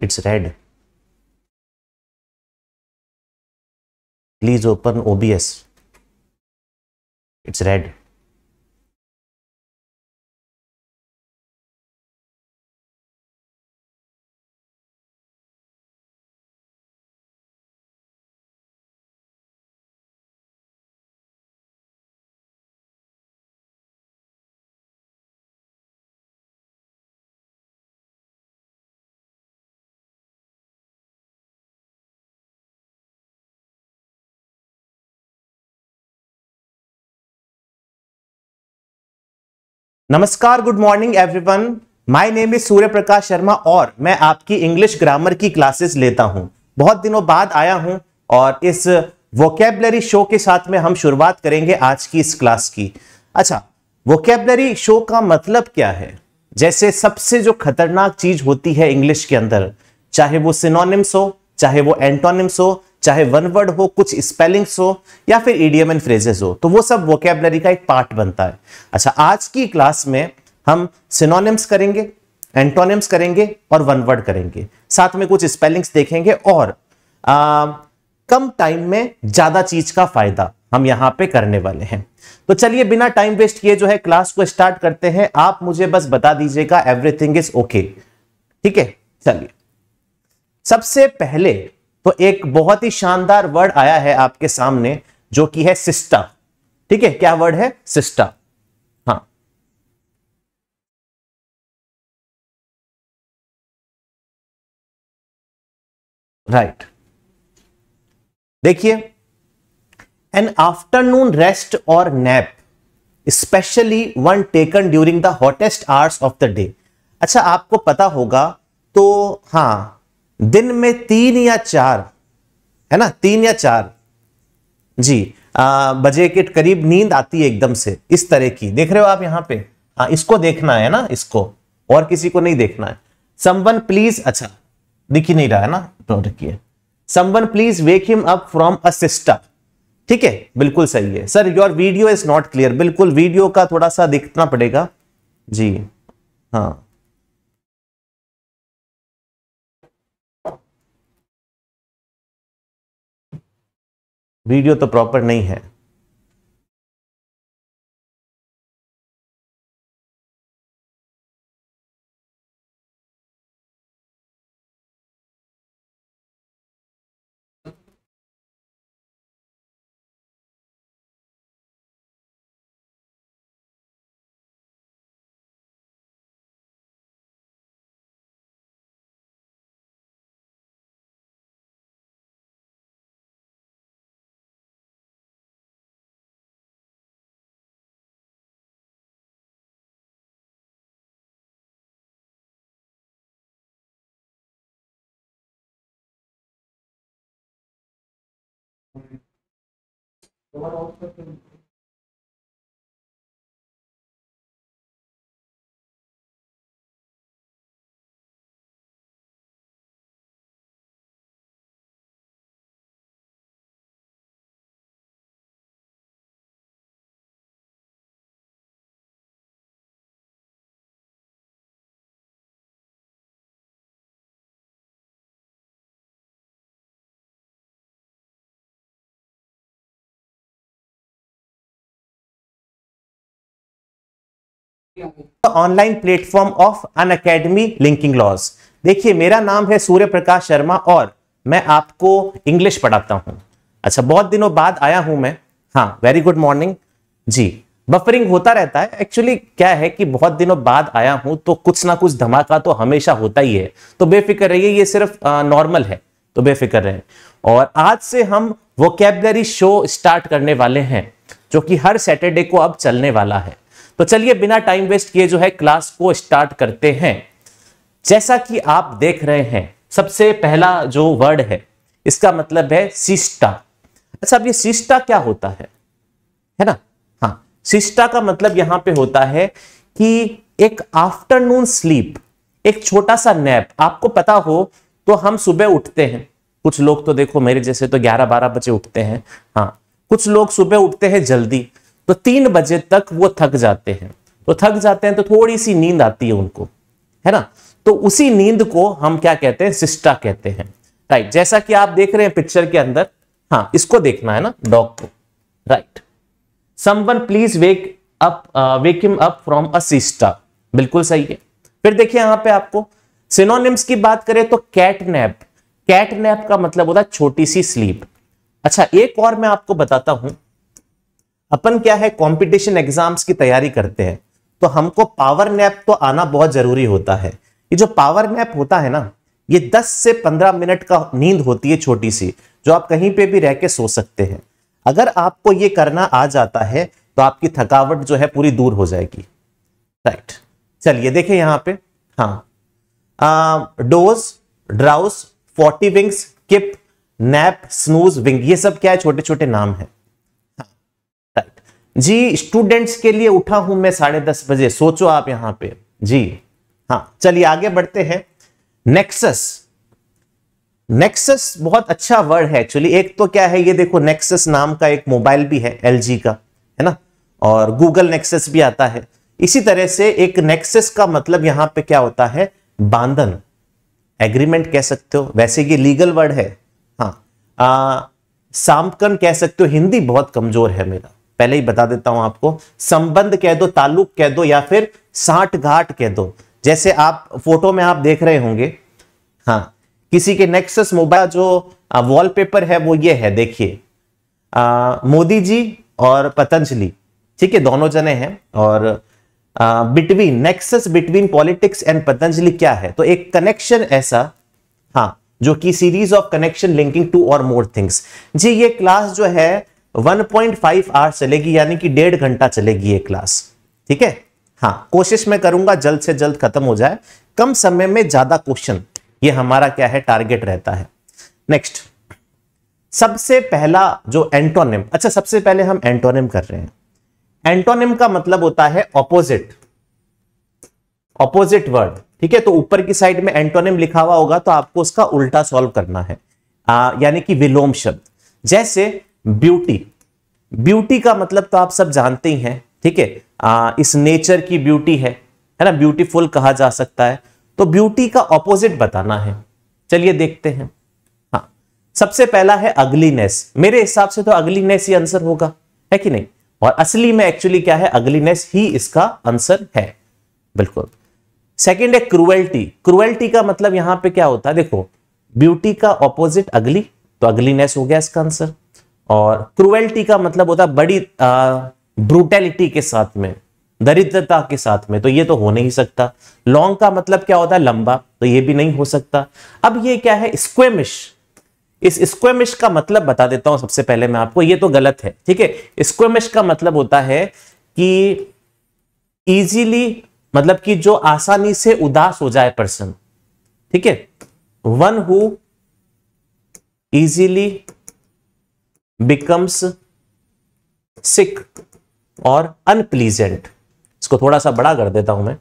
It's red. Please open OBS. It's red. नमस्कार good morning everyone my name is Surya Prakash Sharma और मैं आपकी English grammar की क्लासेस लेता हूं बहुत दिनों बाद आया हूं और इस वोकेबलरी शो के साथ में हम शुरुआत करेंगे आज की इस क्लास की अच्छा वोकेबलरी शो का मतलब क्या है जैसे सबसे जो खतरनाक चीज होती है इंग्लिश के अंदर चाहे वो सिनोनिम्स हो चाहे वो एंटोनिम्स हो चाहे वन वर्ड हो कुछ स्पेलिंग्स हो या फिर ईडीएम एंड फ्रेजेस हो तो वो सब वोकेबलरी का एक पार्ट बनता है अच्छा आज की क्लास में हम सिनोनिम्स करेंगे एंटोनिम्स करेंगे और वन वर्ड करेंगे साथ में कुछ स्पेलिंग्स देखेंगे और आ, कम टाइम में ज्यादा चीज का फायदा हम यहां पे करने वाले हैं तो चलिए बिना टाइम वेस्ट किए जो है क्लास को स्टार्ट करते हैं आप मुझे बस बता दीजिएगा एवरीथिंग इज ओके ठीक है चलिए सबसे पहले तो एक बहुत ही शानदार वर्ड आया है आपके सामने जो कि है सिस्टा ठीक है क्या वर्ड है सिस्टा हाँ राइट देखिए एन आफ्टरनून रेस्ट और nap specially one taken during the hottest hours of the day अच्छा आपको पता होगा तो हाँ दिन में तीन या चार है ना तीन या चार जी आ, बजे के करीब नींद आती है एकदम से इस तरह की देख रहे हो आप यहां पे हाँ इसको देखना है ना इसको और किसी को नहीं देखना है समवन प्लीज अच्छा दिख ही नहीं रहा है ना तो रखिए someone please wake him up from a siesta ठीक है बिल्कुल सही है sir your video is not clear बिल्कुल वीडियो का थोड़ा सा दिखना पड़ेगा जी हाँ वीडियो तो प्रॉपर नहीं है What also can online platform of Unacademy linking laws देखिए मेरा नाम है सूर्य प्रकाश शर्मा और मैं आपको इंग्लिश पढ़ाता हूं अच्छा बहुत दिनों बाद आया हूं मैं हाँ very good morning ji buffering होता रहता है एक्चुअली क्या है कि बहुत दिनों बाद आया हूं तो कुछ ना कुछ धमाका तो हमेशा होता ही है तो बेफिक्र रहिए ये सिर्फ नॉर्मल है तो बेफिक्र रहे और आज से हम वोकेबलरी शो स्टार्ट करने वाले हैं जो कि हर सैटरडे को अब चलने वाला है तो चलिए बिना टाइम वेस्ट किए जो है क्लास को स्टार्ट करते हैं जैसा कि आप देख रहे हैं सबसे पहला जो वर्ड है इसका मतलब है सिस्टा अच्छा अब ये सिस्टा क्या होता है है ना हाँ सिस्टा का मतलब यहां पे होता है कि एक आफ्टरनून स्लीप एक छोटा सा नैप आपको पता हो तो हम सुबह उठते हैं कुछ लोग तो देखो मेरे जैसे तो 11-12 बजे उठते हैं हाँ कुछ लोग सुबह उठते हैं जल्दी तो तीन बजे तक वो थक जाते हैं तो थक जाते हैं तो थोड़ी सी नींद आती है उनको है ना तो उसी नींद को हम क्या कहते हैं सिस्टा कहते हैं राइट जैसा कि आप देख रहे हैं पिक्चर के अंदर हाँ इसको देखना है ना डॉग को right someone please wake up wake him up from a siesta बिल्कुल सही है फिर देखिए यहां पे आपको सिनोनिम्स की बात करें तो कैट नैप कैट नैप का मतलब होता है छोटी सी स्लीप अच्छा एक और मैं आपको बताता हूं अपन क्या है कंपटीशन एग्जाम्स की तैयारी करते हैं तो हमको पावर नैप तो आना बहुत जरूरी होता है ये जो पावर नैप होता है ना ये 10 से 15 मिनट का नींद होती है छोटी सी जो आप कहीं पे भी रह के सो सकते हैं अगर आपको ये करना आ जाता है तो आपकी थकावट जो है पूरी दूर हो जाएगी राइट चलिए देखें यहाँ पे हाँ doze drowse forty winks kip nap snooze wink ये सब क्या है छोटे छोटे नाम है जी स्टूडेंट्स के लिए उठा हूं मैं साढ़े दस बजे सोचो आप यहां पे जी हाँ चलिए आगे बढ़ते हैं नेक्सस नेक्सस बहुत अच्छा वर्ड है एक्चुअली एक तो क्या है ये देखो नेक्सस नाम का एक मोबाइल भी है जी का है ना और गूगल नेक्सस भी आता है इसी तरह से एक नेक्सस का मतलब यहां पे क्या होता है बांधन एग्रीमेंट कह सकते हो वैसे ये लीगल वर्ड है हाँ आ, सामकन कह सकते हो हिंदी बहुत कमजोर है मेरा पहले ही बता देता हूं आपको संबंध कह दो ताल्लुक कह दो या फिर साठ घाट कह दो जैसे आप फोटो में आप देख रहे होंगे हाँ किसी के नेक्सस मोबाइल जो वॉलपेपर है वो ये है देखिए मोदी जी और पतंजलि ठीक है दोनों जने हैं और between nexus between politics and Patanjali क्या है तो एक कनेक्शन ऐसा हाँ जो कि series of connection linking to और मोर थिंग्स जी ये क्लास जो है 1.5 आवर चलेगी यानी कि डेढ़ घंटा चलेगी ये क्लास ठीक है हाँ कोशिश मैं करूंगा जल्द से जल्द खत्म हो जाए कम समय में ज्यादा क्वेश्चन ये हमारा क्या है टारगेट रहता है नेक्स्ट सबसे पहला जो एंटोनिम अच्छा सबसे पहले हम एंटोनिम कर रहे हैं एंटोनिम का मतलब होता है ऑपोजिट ऑपोजिट वर्ड ठीक है तो ऊपर की साइड में एंटोनिम लिखा हुआ होगा तो आपको उसका उल्टा सॉल्व करना है यानी कि विलोम शब्द जैसे ब्यूटी ब्यूटी का मतलब तो आप सब जानते ही हैं ठीक है आ, इस नेचर की ब्यूटी है है ना ब्यूटीफुल कहा जा सकता है तो ब्यूटी का ऑपोजिट बताना है चलिए देखते हैं हाँ सबसे पहला है अगलीनेस मेरे हिसाब से तो अगलीनेस ही आंसर होगा है कि नहीं और असली में एक्चुअली क्या है अगलीनेस ही इसका आंसर है बिल्कुल सेकेंड है क्रुएल्टी क्रुएल्टी का मतलब यहां पे क्या होता है देखो ब्यूटी का ऑपोजिट अगली तो अगलीनेस हो गया इसका आंसर और क्रुएल्टी का मतलब होता है बड़ी ब्रूटेलिटी के साथ में दरिद्रता के साथ में तो ये तो हो नहीं सकता लॉन्ग का मतलब क्या होता है लंबा तो ये भी नहीं हो सकता अब ये क्या है स्क्वेमिश इस स्क्वेमिश का मतलब बता देता हूं सबसे पहले मैं आपको ये तो गलत है ठीक है स्क्वेमिश का मतलब होता है कि इजीली मतलब कि जो आसानी से उदास हो जाए पर्सन ठीक है one who easily becomes sick और अनप्लीजेंट इसको थोड़ा सा बड़ा कर देता हूं मैं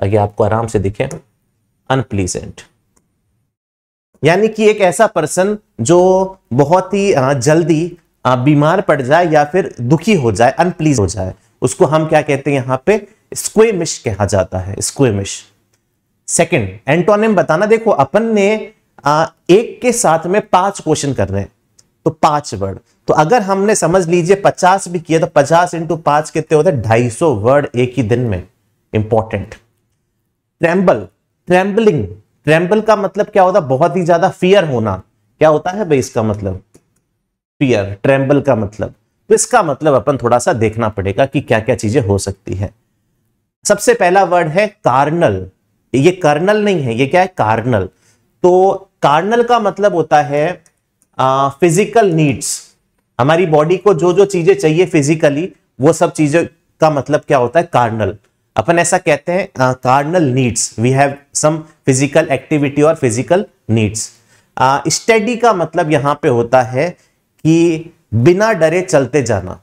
ताकि आपको आराम से दिखे अनप्लीजेंट यानी कि एक ऐसा पर्सन जो बहुत ही हाँ, जल्दी हाँ, बीमार पड़ जाए या फिर दुखी हो जाए अनप्लीज हो जाए उसको हम क्या कहते हैं यहां पे स्क्वेमिश कहा जाता है स्क्वेमिश सेकंड एंटोनिम बताना देखो अपन ने हाँ, एक के साथ में पांच क्वेश्चन कर रहे हैं तो पांच वर्ड तो अगर हमने समझ लीजिए पचास भी किया तो पचास इंटू पांच कितने होते ढाई सौ वर्ड एक ही दिन में इंपॉर्टेंट ट्रैम्बल ट्रैम्बलिंग ट्रैम्बल का मतलब क्या होता है बहुत ही ज्यादा फियर होना क्या होता है भाई इसका मतलब फियर ट्रैम्बल का मतलब तो इसका मतलब अपन थोड़ा सा देखना पड़ेगा कि क्या क्या चीजें हो सकती है सबसे पहला वर्ड है कार्नल ये कर्नल नहीं है ये क्या है कार्नल तो कार्नल का मतलब होता है फिजिकल नीड्स हमारी बॉडी को जो जो चीजें चाहिए फिजिकली वो सब चीजें का मतलब क्या होता है कार्नल अपन ऐसा कहते हैं carnal needs we have some physical activity और फिजिकल नीड्स स्टडी का मतलब यहां पे होता है कि बिना डरे चलते जाना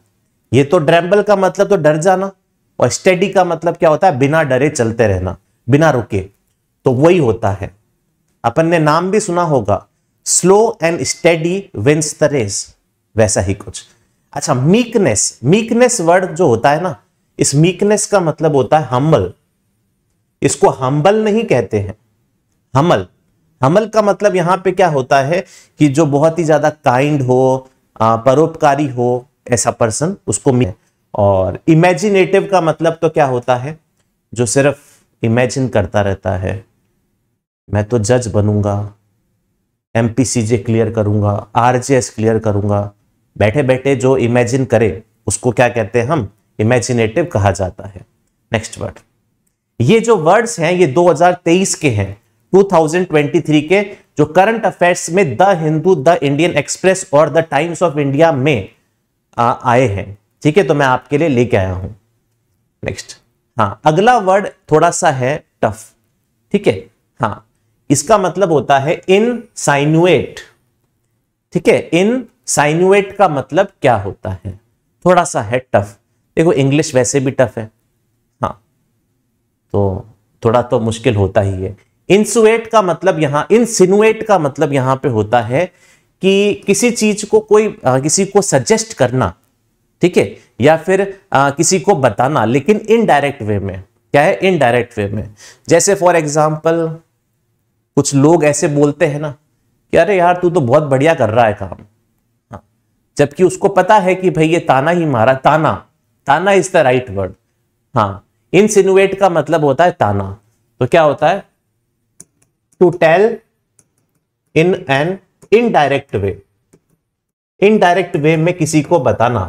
ये तो ड्रैम्बल का मतलब तो डर जाना और स्टडी का मतलब क्या होता है बिना डरे चलते रहना बिना रुके तो वही होता है अपन ने नाम भी सुना होगा slow and steady wins the race वैसा ही कुछ अच्छा मीकनेस मीकनेस वर्ड जो होता है ना इस मीकनेस का मतलब होता है हम्बल इसको हम्बल नहीं कहते हैं हमल हमल का मतलब यहां पे क्या होता है कि जो बहुत ही ज्यादा काइंड हो परोपकारी हो ऐसा पर्सन उसको मिले और इमेजिनेटिव का मतलब तो क्या होता है जो सिर्फ इमेजिन करता रहता है मैं तो जज बनूंगा एम क्लियर करूंगा आर क्लियर करूंगा बैठे बैठे जो इमेजिन करे उसको क्या कहते हैं हम इमेजिनेटिव कहा जाता है नेक्स्ट वर्ड ये जो वर्ड्स हैं ये 2023 के हैं 2023 के जो करंट अफेयर्स में the Hindu the Indian Express और द टाइम्स ऑफ इंडिया में आ, आए हैं ठीक है तो मैं आपके लिए लेके आया हूं नेक्स्ट हाँ अगला वर्ड थोड़ा सा है टफ ठीक है हाँ इसका मतलब होता है इन साइनुएट ठीक है इन साइनुएट का मतलब क्या होता है थोड़ा सा है टफ देखो इंग्लिश वैसे भी टफ है हाँ तो थोड़ा तो मुश्किल होता ही है इंसुएट का मतलब इन इनसिनुएट का मतलब यहां पे होता है कि किसी चीज को कोई आ, किसी को सजेस्ट करना ठीक है या फिर आ, किसी को बताना लेकिन इनडायरेक्ट वे में क्या है इनडायरेक्ट वे में जैसे फॉर एग्जाम्पल कुछ लोग ऐसे बोलते हैं ना कि अरे यार तू तो बहुत बढ़िया कर रहा है काम हाँ जबकि उसको पता है कि भाई ये ताना ही मारा ताना ताना इज द राइट वर्ड हाँ इनसिनुएट का मतलब होता है ताना तो क्या होता है to tell in an indirect way indirect way में किसी को बताना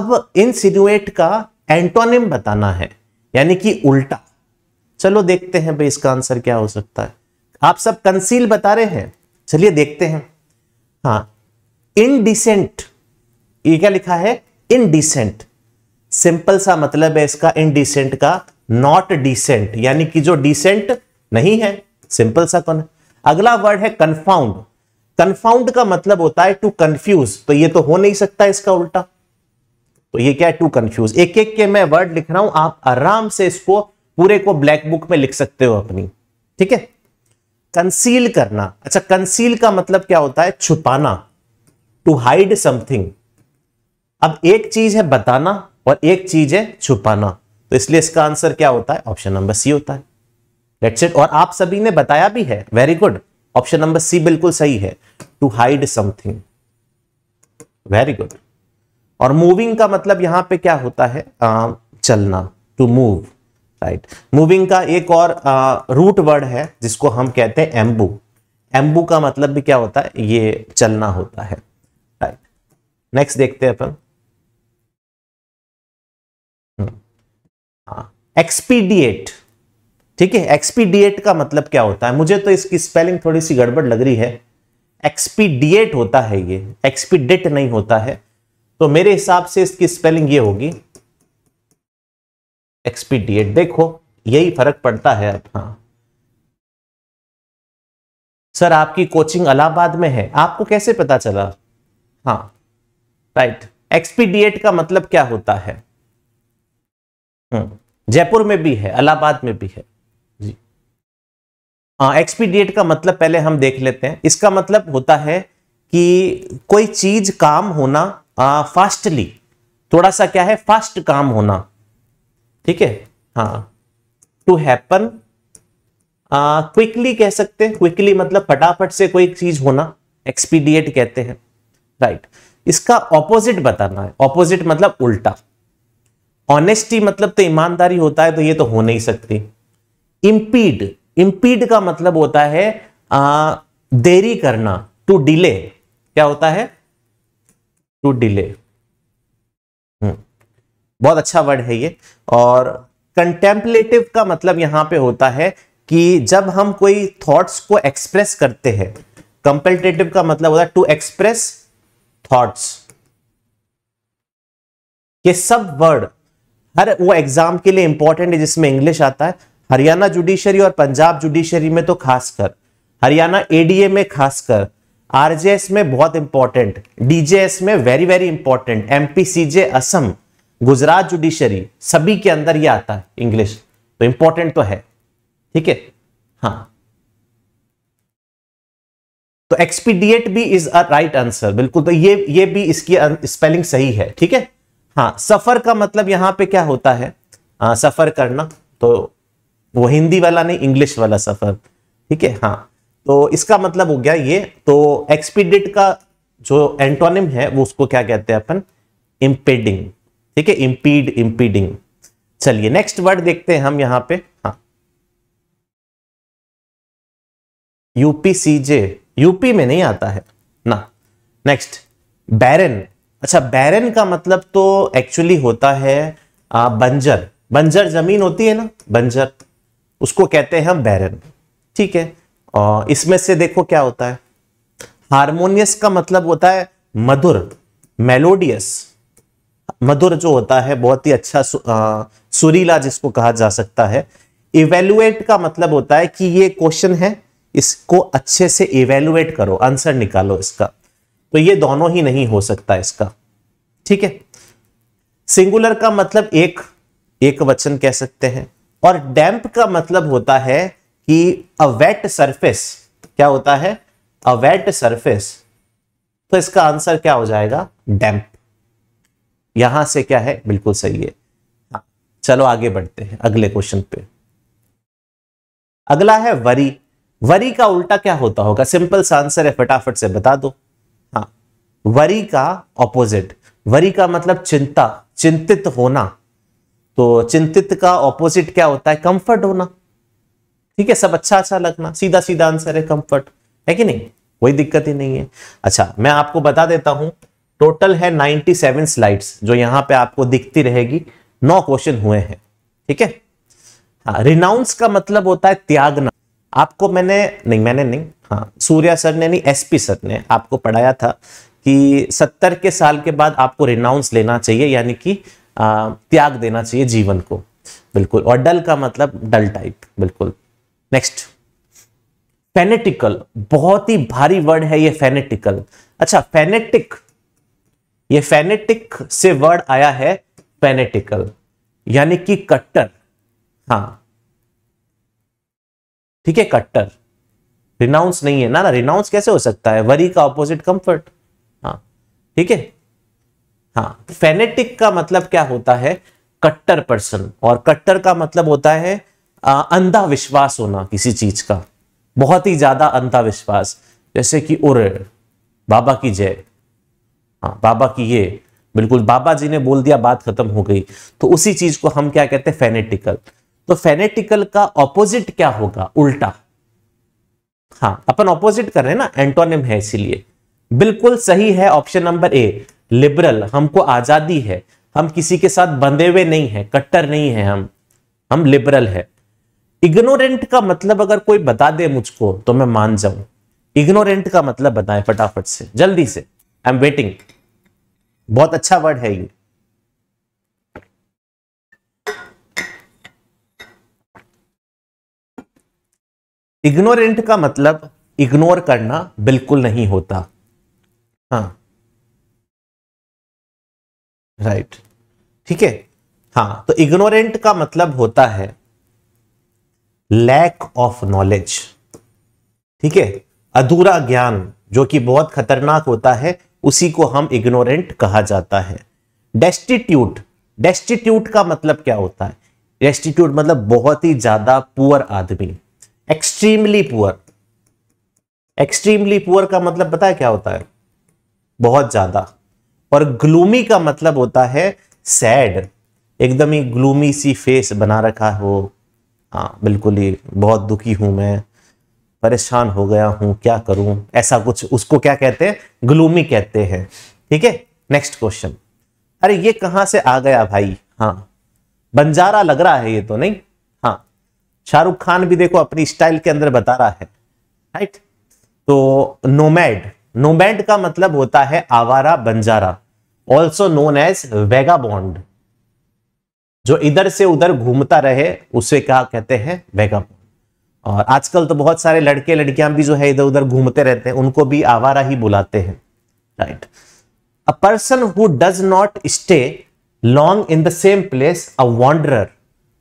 अब इनसिनुएट का एंटोनिम बताना है यानी कि उल्टा चलो देखते हैं भाई इसका आंसर क्या हो सकता है आप सब कंसील बता रहे हैं चलिए देखते हैं हाँ इनडिसेंट ये क्या लिखा है इनडिसेंट सिंपल सा मतलब है इसका इनडिसेंट का नॉट डिसेंट यानी कि जो डिसेंट नहीं है सिंपल सा कौन अगला वर्ड है कन्फाउंड कंफाउंड का मतलब होता है टू कंफ्यूज तो ये तो हो नहीं सकता इसका उल्टा तो ये क्या है टू कंफ्यूज एक एक के मैं वर्ड लिख रहा हूं आप आराम से इसको पूरे को ब्लैक बुक में लिख सकते हो अपनी ठीक है कंसील करना अच्छा कंसील का मतलब क्या होता है छुपाना टू हाइड समथिंग अब एक चीज है बताना और एक चीज है छुपाना तो इसलिए इसका आंसर क्या होता है ऑप्शन नंबर सी होता है लेट्स इट और आप सभी ने बताया भी है very good option number C बिल्कुल सही है to hide something very good और मूविंग का मतलब यहां पे क्या होता है आ, चलना टू मूव राइट मूविंग का एक और रूट वर्ड है जिसको हम कहते हैं एम्बू एम्बू का मतलब भी क्या होता है ये चलना होता है राइट नेक्स्ट देखते हैं अपन एक्सपीडिएट हम्म. हाँ. ठीक है एक्सपीडिएट का मतलब क्या होता है मुझे तो इसकी स्पेलिंग थोड़ी सी गड़बड़ लग रही है एक्सपीडिएट होता है ये एक्सपीडिट नहीं होता है तो मेरे हिसाब से इसकी स्पेलिंग ये होगी एक्सपीडिएट देखो यही फर्क पड़ता है अब हाँ सर आपकी कोचिंग अलाहाबाद में है आपको कैसे पता चला हाँ राइट एक्सपीडिएट का मतलब क्या होता है हम्म। जयपुर में भी है अलाहाबाद में भी है जी हाँ एक्सपीडिएट का मतलब पहले हम देख लेते हैं इसका मतलब होता है कि कोई चीज काम होना फास्टली थोड़ा सा क्या है फास्ट काम होना ठीक है हाँ टू हैपन क्विकली कह सकते हैं क्विकली मतलब फटाफट से कोई चीज होना एक्सपीडिएट कहते हैं राइट right. इसका ऑपोजिट बताना है ऑपोजिट मतलब उल्टा ऑनेस्टी मतलब तो ईमानदारी होता है तो ये तो हो नहीं सकती इम्पीड इम्पीड का मतलब होता है आ, देरी करना टू डिले क्या होता है टू डिले बहुत अच्छा वर्ड है ये और कंटेम्पलेटिव का मतलब यहाँ पे होता है कि जब हम कोई थॉट्स को एक्सप्रेस करते हैं कंपल्टेटिव का मतलब होता है टू एक्सप्रेस थॉट्स ये सब वर्ड हर वो एग्जाम के लिए इंपॉर्टेंट है जिसमें इंग्लिश आता है हरियाणा जुडिशरी और पंजाब जुडिशरी में तो खासकर हरियाणा एडीए में खासकर आरजेएस में बहुत इंपॉर्टेंट डीजेएस में very very important MPCJ Assam Gujarat judiciary सभी के अंदर ये आता है इंग्लिश तो इंपॉर्टेंट तो है ठीक है हाँ तो एक्सपीडिएट भी इज अ राइट आंसर बिल्कुल तो ये ये भी इसकी स्पेलिंग अं, सही है ठीक है हाँ सफर का मतलब यहां पे क्या होता है आ, सफर करना तो वो हिंदी वाला नहीं इंग्लिश वाला सफर ठीक है हाँ तो इसका मतलब हो गया ये तो एक्सपीडिएट का जो एंटोनिम है वो उसको क्या कहते हैं अपन इम्पेडिंग ठीक है इम्पीड इम्पीडिंग चलिए नेक्स्ट वर्ड देखते हैं हम यहां पे हाँ यूपीसीजे यूपी में नहीं आता है ना नेक्स्ट बैरन अच्छा बैरन का मतलब तो एक्चुअली होता है आ, बंजर बंजर जमीन होती है ना बंजर उसको कहते हैं हम बैरन ठीक है और इसमें से देखो क्या होता है हारमोनियस का मतलब होता है मधुर मेलोडियस मधुर जो होता है बहुत ही अच्छा सु, आ, सुरीला जिसको कहा जा सकता है इवेलुएट का मतलब होता है कि ये क्वेश्चन है इसको अच्छे से इवेलुएट करो आंसर निकालो इसका तो ये दोनों ही नहीं हो सकता इसका ठीक है सिंगुलर का मतलब एक एक वचन कह सकते हैं और डैम्प का मतलब होता है कि अ वेट सरफेस क्या होता है अ वेट सरफेस तो इसका आंसर क्या हो जाएगा डैम्प यहां से क्या है बिल्कुल सही है चलो आगे बढ़ते हैं अगले क्वेश्चन पे अगला है वरी वरी का उल्टा क्या होता होगा सिंपल सा आंसर है फटाफट से बता दो हाँ वरी का ऑपोजिट वरी का मतलब चिंता चिंतित होना तो चिंतित का ऑपोजिट क्या होता है कंफर्ट होना ठीक है सब अच्छा अच्छा लगना सीधा सीधा आंसर है कंफर्ट है कि नहीं कोई दिक्कत ही नहीं है अच्छा मैं आपको बता देता हूं टोटल है 97 स्लाइड्स जो यहां पे आपको दिखती रहेगी नौ क्वेश्चन हुए हैं ठीक है रिनाउंस हाँ, का मतलब होता है त्यागना आपको मैंने नहीं मैंने नहीं हाँ सूर्या सर ने नहीं एसपी सर ने आपको पढ़ाया था कि सत्तर के साल के बाद आपको रिनाउंस लेना चाहिए यानी कि त्याग देना चाहिए जीवन को बिल्कुल और डल का मतलब डल टाइप बिल्कुल नेक्स्ट फेनेटिकल बहुत ही भारी वर्ड है ये फेनेटिकल अच्छा फेनेटिक ये फेनेटिक से वर्ड आया है फेनेटिकल यानी कि कट्टर हाँ ठीक है कट्टर रिनाउंस नहीं है ना ना रिनाउंस कैसे हो सकता है वरी का ऑपोजिट कंफर्ट हाँ ठीक है हाँ फेनेटिक का मतलब क्या होता है कट्टर पर्सन और कट्टर का मतलब होता है आ, अंधा विश्वास होना किसी चीज का बहुत ही ज्यादा अंधा विश्वास जैसे कि उर बाबा की जय हाँ बाबा की ये बिल्कुल बाबा जी ने बोल दिया बात खत्म हो गई तो उसी चीज को हम क्या कहते हैं फेनेटिकल तो फेनेटिकल का ऑपोजिट क्या होगा उल्टा हाँ अपन ऑपोजिट कर रहे हैं ना एंटोनिम है इसीलिए बिल्कुल सही है ऑप्शन नंबर ए लिबरल हमको आजादी है हम किसी के साथ बंधे हुए नहीं है कट्टर नहीं है हम हम लिबरल है इग्नोरेंट का मतलब अगर कोई बता दे मुझको तो मैं मान जाऊं इग्नोरेंट का मतलब बताएं फटाफट से जल्दी से आई एम वेटिंग बहुत अच्छा वर्ड है ये इग्नोरेंट का मतलब इग्नोर करना बिल्कुल नहीं होता हाँ राइट ठीक है हाँ तो इग्नोरेंट का मतलब होता है लैक ऑफ नॉलेज ठीक है अधूरा ज्ञान जो कि बहुत खतरनाक होता है उसी को हम इग्नोरेंट कहा जाता है डेस्टिट्यूट डेस्टिट्यूट का मतलब क्या होता है डेस्टिट्यूट मतलब बहुत ही ज्यादा पुअर आदमी एक्सट्रीमली पुअर एक्सट्रीमली पुअर का मतलब पता है क्या होता है बहुत ज्यादा और ग्लूमी का मतलब होता है सैड एकदम ही ग्लूमी सी फेस बना रखा हो हाँ बिल्कुल ही बहुत दुखी हूं मैं परेशान हो गया हूं क्या करूं ऐसा कुछ उसको क्या कहते हैं ग्लूमी कहते हैं ठीक है नेक्स्ट क्वेश्चन अरे ये कहां से आ गया भाई हाँ बंजारा लग रहा है ये तो नहीं हाँ शाहरुख खान भी देखो अपनी स्टाइल के अंदर बता रहा है राइट तो नोमैड नोमैड का मतलब होता है आवारा बंजारा also known as vagabond जो इधर से उधर घूमता रहे उसे क्या कहते हैं वेगा बॉन्ड और आजकल तो बहुत सारे लड़के लड़कियां भी जो है इधर उधर घूमते रहते हैं उनको भी आवारा ही बुलाते हैं right a person who does not stay long in the same place a wander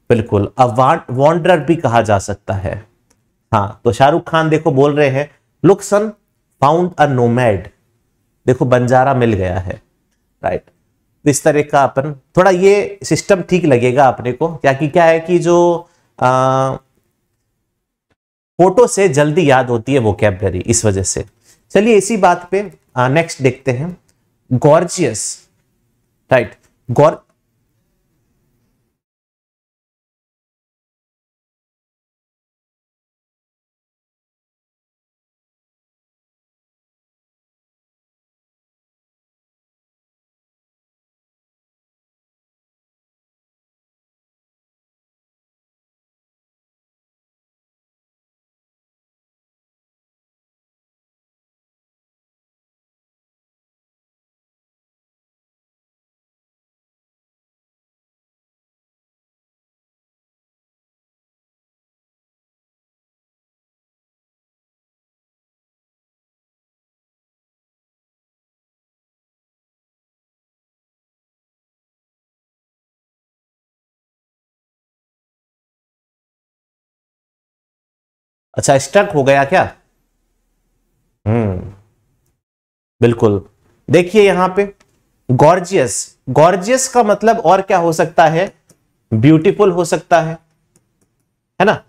बिल्कुल अ वॉन्डर भी कहा जा सकता है हाँ तो शाहरुख खान देखो बोल रहे हैं look son found a nomad देखो बंजारा मिल गया है राइट तो इस तरह का अपन थोड़ा ये सिस्टम ठीक लगेगा अपने को क्या कि क्या है कि जो आ, फोटो से जल्दी याद होती है वो वोकेबलरी इस वजह से चलिए इसी बात पे नेक्स्ट देखते हैं गॉर्जियस राइट गौर अच्छा स्टक हो गया क्या हम्म बिल्कुल देखिए यहां पे गॉर्जियस गॉर्जियस का मतलब और क्या हो सकता है ब्यूटीफुल हो सकता है है ना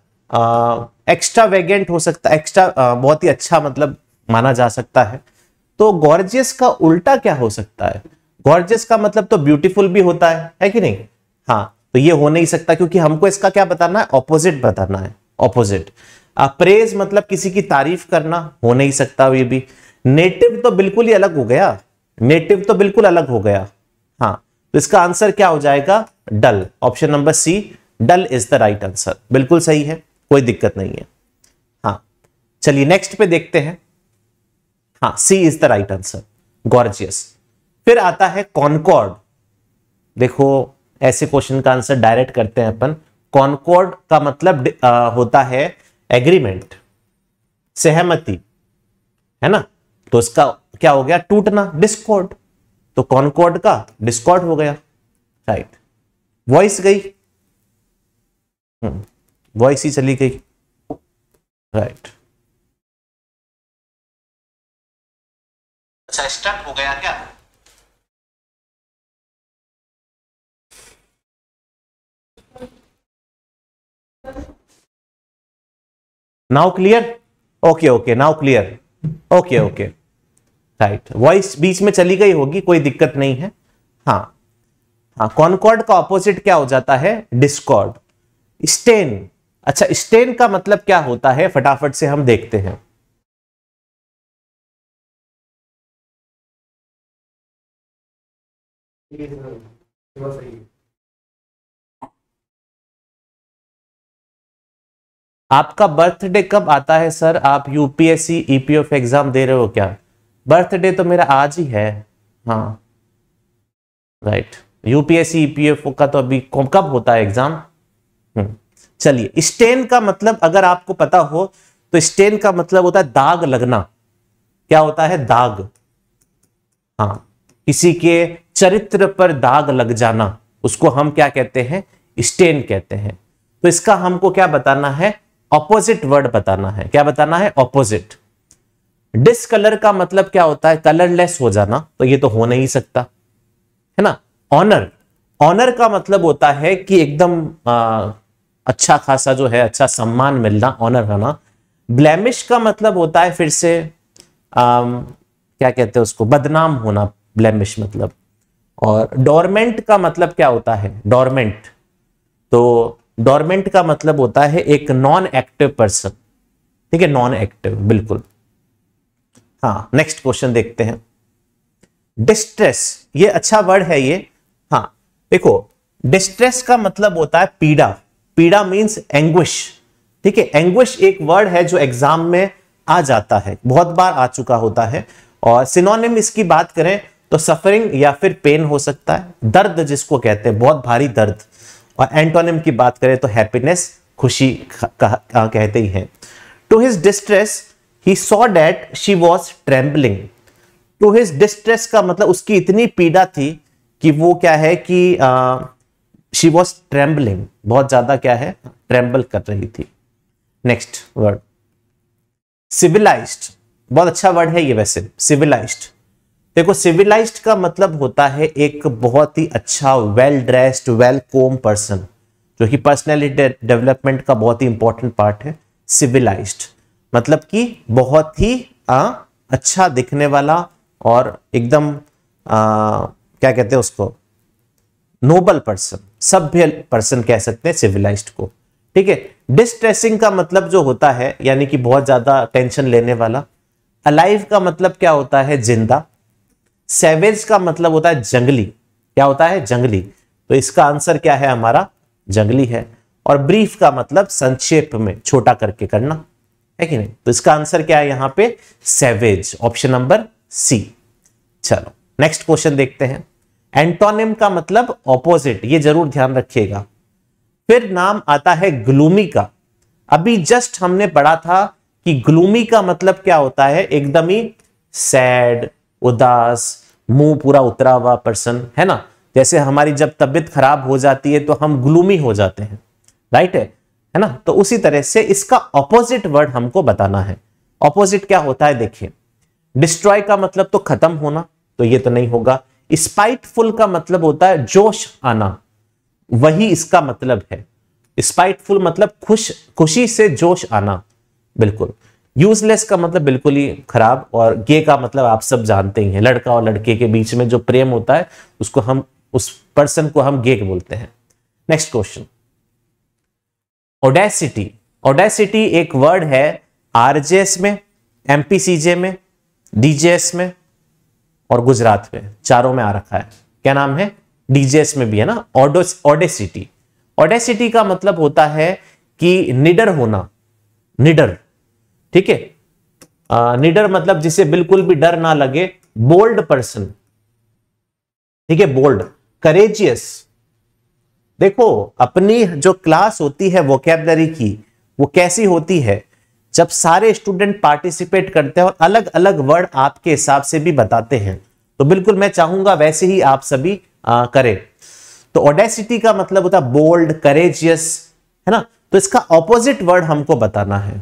एक्स्ट्रा वेगेंट हो सकता है एक्स्ट्रा बहुत ही अच्छा मतलब माना जा सकता है तो गॉर्जियस का उल्टा क्या हो सकता है गॉर्जियस का मतलब तो ब्यूटीफुल भी होता है है कि नहीं हाँ तो ये हो नहीं सकता क्योंकि हमको इसका क्या बताना है ऑपोजिट बताना है ऑपोजिट अप्रेज मतलब किसी की तारीफ करना हो नहीं सकता ये भी नेटिव तो बिल्कुल ही अलग हो गया नेटिव तो बिल्कुल अलग हो गया हाँ तो इसका आंसर क्या हो जाएगा dull option number C dull is the right answer बिल्कुल सही है कोई दिक्कत नहीं है हाँ चलिए नेक्स्ट पे देखते हैं हाँ C is the right answer gorgeous फिर आता है कॉनकॉर्ड देखो ऐसे क्वेश्चन का आंसर डायरेक्ट करते हैं अपन कॉनकॉर्ड का मतलब आ, होता है एग्रीमेंट सहमति है ना तो इसका क्या हो गया टूटना डिस्कॉर्ड तो कॉनकॉर्ड का डिस्कॉर्ड हो गया राइट वॉइस गई वॉइस हम्म, ही चली गई राइट अच्छा स्टार्ट हो गया क्या Thank you. Now clear okay okay now clear okay okay right voice बीच में चली गई होगी कोई दिक्कत नहीं है हाँ हाँ कॉनकॉर्ड का ऑपोजिट क्या हो जाता है डिस्कॉर्ड स्टेन अच्छा स्टेन का मतलब क्या होता है फटाफट से हम देखते हैं ये सही है आपका बर्थडे कब आता है सर आप यूपीएससी ईपीएफ एग्जाम दे रहे हो क्या बर्थडे तो मेरा आज ही है हाँ राइट यूपीएससी ईपीएफ का तो अभी कब होता है एग्जाम हम्म। चलिए स्टेन का मतलब अगर आपको पता हो तो स्टेन का मतलब होता है दाग लगना क्या होता है दाग हाँ किसी के चरित्र पर दाग लग जाना उसको हम क्या कहते हैं स्टेन कहते हैं तो इसका हमको क्या बताना है ऑपोजिट वर्ड बताना है क्या बताना है ऑपोजिट डिसकलर का मतलब क्या होता है कलरलेस हो जाना तो ये तो हो नहीं सकता है ना ऑनर ऑनर का मतलब होता है कि एकदम आ, अच्छा खासा जो है अच्छा सम्मान मिलना ऑनर होना ब्लैमिश का मतलब होता है फिर से आ, क्या कहते हैं उसको बदनाम होना ब्लैमिश मतलब और डोरमेंट का मतलब क्या होता है डोरमेंट तो डॉर्मेंट का मतलब होता है एक नॉन एक्टिव पर्सन ठीक है नॉन एक्टिव बिल्कुल हाँ नेक्स्ट क्वेश्चन देखते हैं डिस्ट्रेस ये अच्छा वर्ड है ये हाँ देखो डिस्ट्रेस का मतलब होता है पीड़ा पीड़ा मीन्स एंग्विश ठीक है एंग्विश एक वर्ड है जो एग्जाम में आ जाता है बहुत बार आ चुका होता है और सिनोनिम इसकी बात करें तो सफरिंग या फिर पेन हो सकता है दर्द जिसको कहते हैं बहुत भारी दर्द और एंटोनिम की बात करें तो हैप्पीनेस खुशी कहते ही है to his distress he saw that she was trembling to his distress का मतलब उसकी इतनी पीड़ा थी कि वो क्या है कि शी वॉज ट्रेम्बलिंग बहुत ज्यादा क्या है ट्रेम्बल कर रही थी नेक्स्ट वर्ड सिविलाइज्ड बहुत अच्छा वर्ड है ये वैसे सिविलाइज्ड देखो सिविलाइज्ड का मतलब होता है एक बहुत ही अच्छा well dressed well comb person जो कि पर्सनैलिटी डेवलपमेंट का बहुत ही इंपॉर्टेंट पार्ट है सिविलाइज्ड मतलब कि बहुत ही आ, अच्छा दिखने वाला और एकदम आ, क्या कहते हैं उसको नोबल पर्सन सभ्य पर्सन कह सकते हैं सिविलाइज्ड को ठीक है डिस्ट्रेसिंग का मतलब जो होता है यानी कि बहुत ज्यादा टेंशन लेने वाला अलाइव का मतलब क्या होता है जिंदा सेवेज का मतलब होता है जंगली क्या होता है जंगली तो इसका आंसर क्या है हमारा जंगली है और ब्रीफ का मतलब संक्षेप में छोटा करके करना है कि नहीं तो इसका आंसर क्या है यहां पे सेवेज ऑप्शन नंबर सी चलो नेक्स्ट क्वेश्चन देखते हैं एंटोनिम का मतलब ऑपोजिट ये जरूर ध्यान रखिएगा फिर नाम आता है ग्लूमी का अभी जस्ट हमने पढ़ा था कि ग्लूमी का मतलब क्या होता है एकदम ही सैड उदास मुंह पूरा उतरा हुआ पर्सन है ना जैसे हमारी जब तबीयत खराब हो जाती है तो हम ग्लूमी हो जाते हैं राइट है है ना तो उसी तरह से इसका ऑपोजिट वर्ड हमको बताना है ऑपोजिट क्या होता है देखिए डिस्ट्रॉय का मतलब तो खत्म होना तो ये तो नहीं होगा स्पाइटफुल का मतलब होता है जोश आना वही इसका मतलब है स्पाइटफुल मतलब खुश खुशी से जोश आना बिल्कुल यूजलेस का मतलब बिल्कुल ही खराब और गे का मतलब आप सब जानते ही हैं लड़का और लड़के के बीच में जो प्रेम होता है उसको हम उस पर्सन को हम गे बोलते हैं नेक्स्ट क्वेश्चन ओडेसिटी ओडेसिटी एक वर्ड है आरजेएस में एमपीसीजे में डीजेएस में और गुजरात में चारों में आ रखा है क्या नाम है डीजेएस में भी है ना ओडेसिटी ओडेसिटी का मतलब होता है कि निडर होना निडर ठीक है निडर मतलब जिसे बिल्कुल भी डर ना लगे बोल्ड पर्सन ठीक है बोल्ड करेजियस देखो अपनी जो क्लास होती है वोकेबलरी की वो कैसी होती है जब सारे स्टूडेंट पार्टिसिपेट करते हैं और अलग अलग वर्ड आपके हिसाब से भी बताते हैं तो बिल्कुल मैं चाहूंगा वैसे ही आप सभी आ, करें तो ओडेसिटी का मतलब होता है बोल्ड करेजियस है ना तो इसका ऑपोजिट वर्ड हमको बताना है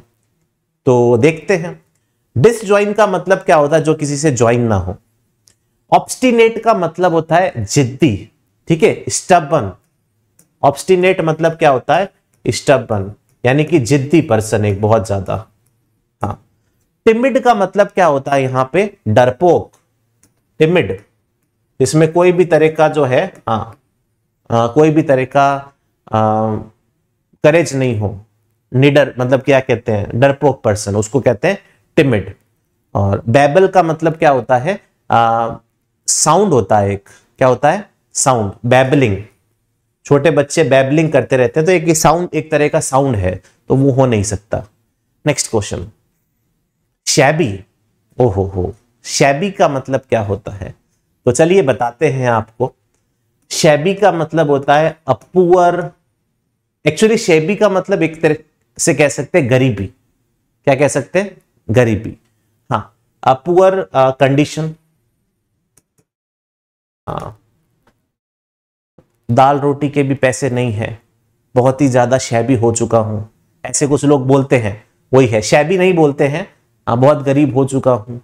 तो देखते हैं डिस का मतलब क्या होता है जो किसी से ज्वाइन ना हो ऑप्स्टिनेट का मतलब होता है जिद्दी ठीक है स्टबन ऑप्स्टिनेट मतलब क्या होता है स्टबन यानी कि जिद्दी पर्सन एक बहुत ज्यादा हाँ टिमिड का मतलब क्या होता है यहां पे डरपोक टिमिड इसमें कोई भी तरह का जो है हाँ आ, हाँ, कोई भी तरह का करेज नहीं हो निडर मतलब क्या कहते हैं डरपोक पर्सन उसको कहते हैं टिमिड और बैबल का मतलब क्या होता है साउंड होता है एक क्या होता है साउंड बैबलिंग छोटे बच्चे बैबलिंग करते रहते हैं तो एक साउंड एक तरह का साउंड है तो वो हो नहीं सकता नेक्स्ट क्वेश्चन शैबी ओहो हो शैबी का मतलब क्या होता है तो चलिए बताते हैं आपको शैबी का मतलब होता है अपुअर एक्चुअली शैबी का मतलब एक तरह से कह सकते हैं गरीबी क्या कह सकते हैं गरीबी हाँ पुअर कंडीशन uh, हाँ। दाल रोटी के भी पैसे नहीं है बहुत ही ज़्यादा शैबी हो चुका हूं ऐसे कुछ लोग बोलते हैं वही है शैबी नहीं बोलते हैं आ, हाँ, बहुत गरीब हो चुका हूं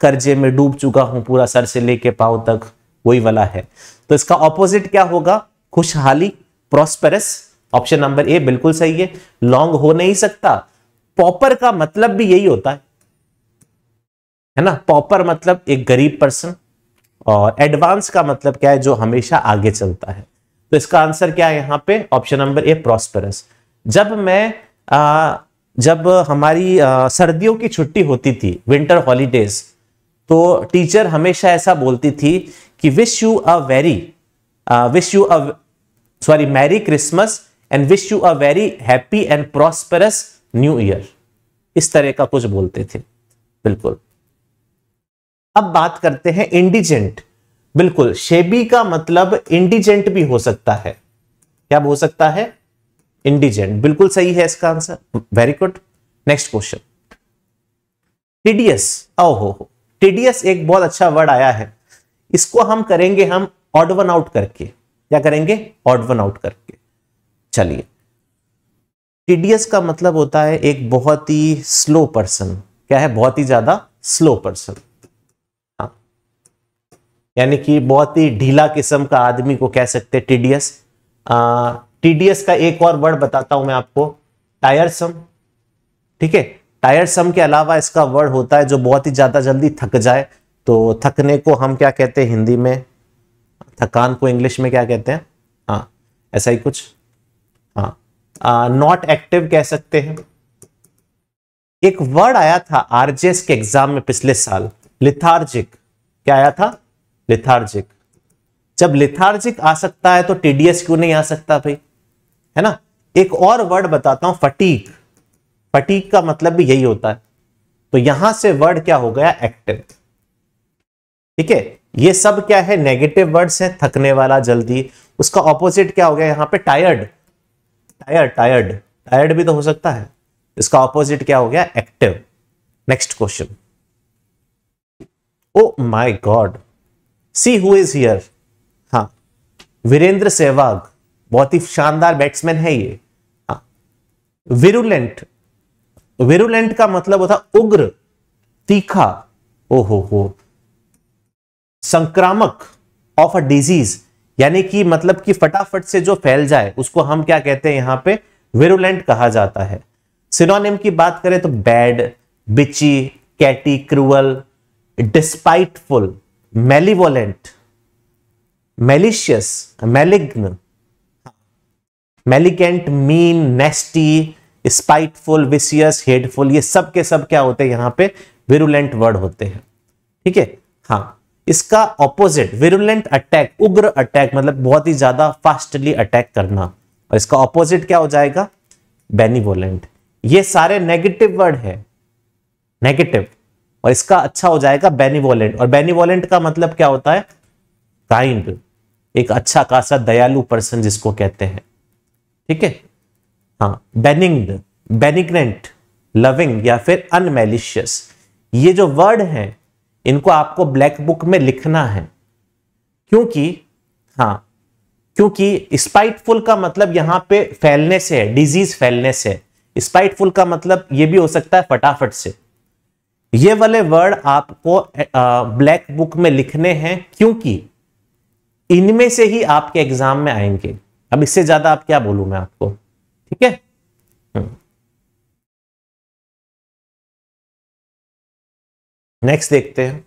कर्जे में डूब चुका हूं पूरा सर से लेके पाव तक वही वाला है तो इसका ऑपोजिट क्या होगा खुशहाली प्रॉस्पेरस ऑप्शन नंबर ए बिल्कुल सही है लॉन्ग हो नहीं सकता पॉपर का मतलब भी यही होता है है ना पॉपर मतलब एक गरीब पर्सन और एडवांस का मतलब क्या है जो हमेशा आगे चलता है तो इसका आंसर क्या है यहां पे ऑप्शन नंबर ए प्रॉस्परस जब मैं आ, जब हमारी आ, सर्दियों की छुट्टी होती थी विंटर हॉलीडेज तो टीचर हमेशा ऐसा बोलती थी कि wish you a very wish you a sorry merry Christmas and wish you a very happy and prosperous New Year इस तरह का कुछ बोलते थे बिल्कुल अब बात करते हैं इंडिजेंट बिल्कुल शेबी का मतलब इंडिजेंट भी हो सकता है क्या हो सकता है इंडिजेंट बिल्कुल सही है इसका answer very good next question TDS ओहो हो टीडीएस एक बहुत अच्छा वर्ड आया है इसको हम करेंगे हम ऑड वन आउट करके क्या करेंगे ऑड वन आउट करके चलिए टीडीएस का मतलब होता है एक बहुत ही स्लो पर्सन क्या है बहुत ही ज्यादा स्लो पर्सन हाँ। यानी कि बहुत ही ढीला किस्म का आदमी को कह सकते टीडियस टीडीएस का एक और वर्ड बताता हूं मैं आपको टायरसम ठीक है टायरसम के अलावा इसका वर्ड होता है जो बहुत ही ज्यादा जल्दी थक जाए तो थकने को हम क्या कहते हैं हिंदी में थकान को इंग्लिश में क्या कहते हैं हाँ ऐसा ही कुछ नॉट एक्टिव कह सकते हैं एक वर्ड आया था आरजेएस के एग्जाम में पिछले साल लिथार्जिक क्या आया था लिथार्जिक जब लिथार्जिक आ सकता है तो टीडीएस क्यों नहीं आ सकता भाई है ना एक और वर्ड बताता हूं फटीक फटीक का मतलब भी यही होता है तो यहां से वर्ड क्या हो गया एक्टिव ठीक है ये सब क्या है नेगेटिव वर्ड्स हैं थकने वाला जल्दी उसका ऑपोजिट क्या हो गया यहां पे टायर्ड टायर टायर्ड टायर्ड भी तो हो सकता है इसका ऑपोजिट क्या हो गया active next question oh my God see who is here हाँ वीरेंद्र सहवाग बहुत ही शानदार बैट्समैन है ये हाँ विरुलेंट विरुलेंट का मतलब होता उग्र तीखा ओ हो हो संक्रामक ऑफ अ डिजीज यानी कि मतलब कि फटाफट से जो फैल जाए उसको हम क्या कहते हैं यहाँ पे वेरुलेंट कहा जाता है सिनोनिम की बात करें तो bad bitchy catty cruel despiteful malevolent malicious malign maleficent mean nasty spiteful vicious hateful ये सब के सब क्या होते हैं यहां पे विरुलेंट वर्ड होते हैं ठीक है हाँ इसका ऑपोजिट विरुलेंट अटैक उग्र अटैक मतलब बहुत ही ज्यादा फास्टली अटैक करना और इसका ऑपोजिट क्या हो जाएगा बेनिवोलेंट ये सारे नेगेटिव वर्ड है नेगेटिव और इसका अच्छा हो जाएगा बेनिवोलेंट और बेनिवोलेंट का मतलब क्या होता है काइंड एक अच्छा खासा दयालु पर्सन जिसको कहते हैं ठीक है हाँ बेनिंग बेनिग्नेंट लविंग या फिर अनमेलिशियस ये जो वर्ड हैं इनको आपको ब्लैक बुक में लिखना है क्योंकि हाँ क्योंकि स्पाइटफुल का मतलब यहां पे फैलने से है डिजीज फैलने से स्पाइटफुल का मतलब ये भी हो सकता है फटाफट से ये वाले वर्ड आपको ब्लैक बुक में लिखने हैं क्योंकि इनमें से ही आपके एग्जाम में आएंगे अब इससे ज्यादा आप क्या बोलू मैं आपको ठीक है हम्म। नेक्स्ट देखते हैं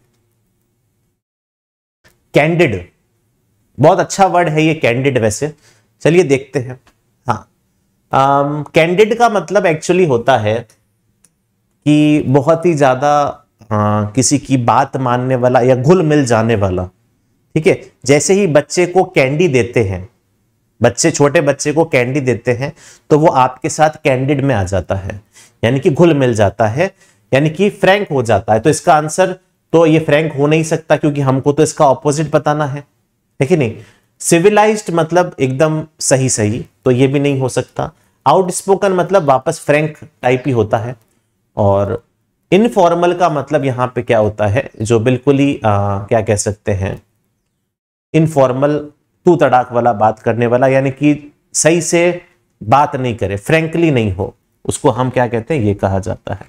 कैंडिड बहुत अच्छा वर्ड है ये कैंडिड वैसे चलिए देखते हैं हाँ कैंडिड um, का मतलब एक्चुअली होता है कि बहुत ही ज्यादा हाँ, किसी की बात मानने वाला या घुल मिल जाने वाला ठीक है जैसे ही बच्चे को कैंडी देते हैं बच्चे छोटे बच्चे को कैंडी देते हैं तो वो आपके साथ कैंडिड में आ जाता है यानी कि घुल मिल जाता है यानी कि फ्रैंक हो जाता है तो इसका आंसर तो ये फ्रैंक हो नहीं सकता क्योंकि हमको तो इसका ऑपोजिट बताना है ठीक है नहीं सिविलाइज्ड मतलब एकदम सही सही तो ये भी नहीं हो सकता आउटस्पोकन मतलब वापस फ्रैंक टाइप ही होता है और इनफॉर्मल का मतलब यहाँ पे क्या होता है जो बिल्कुल ही आ, क्या कह सकते हैं इनफॉर्मल तू तड़ाक वाला बात करने वाला यानी कि सही से बात नहीं करे फ्रेंकली नहीं हो उसको हम क्या कहते हैं ये कहा जाता है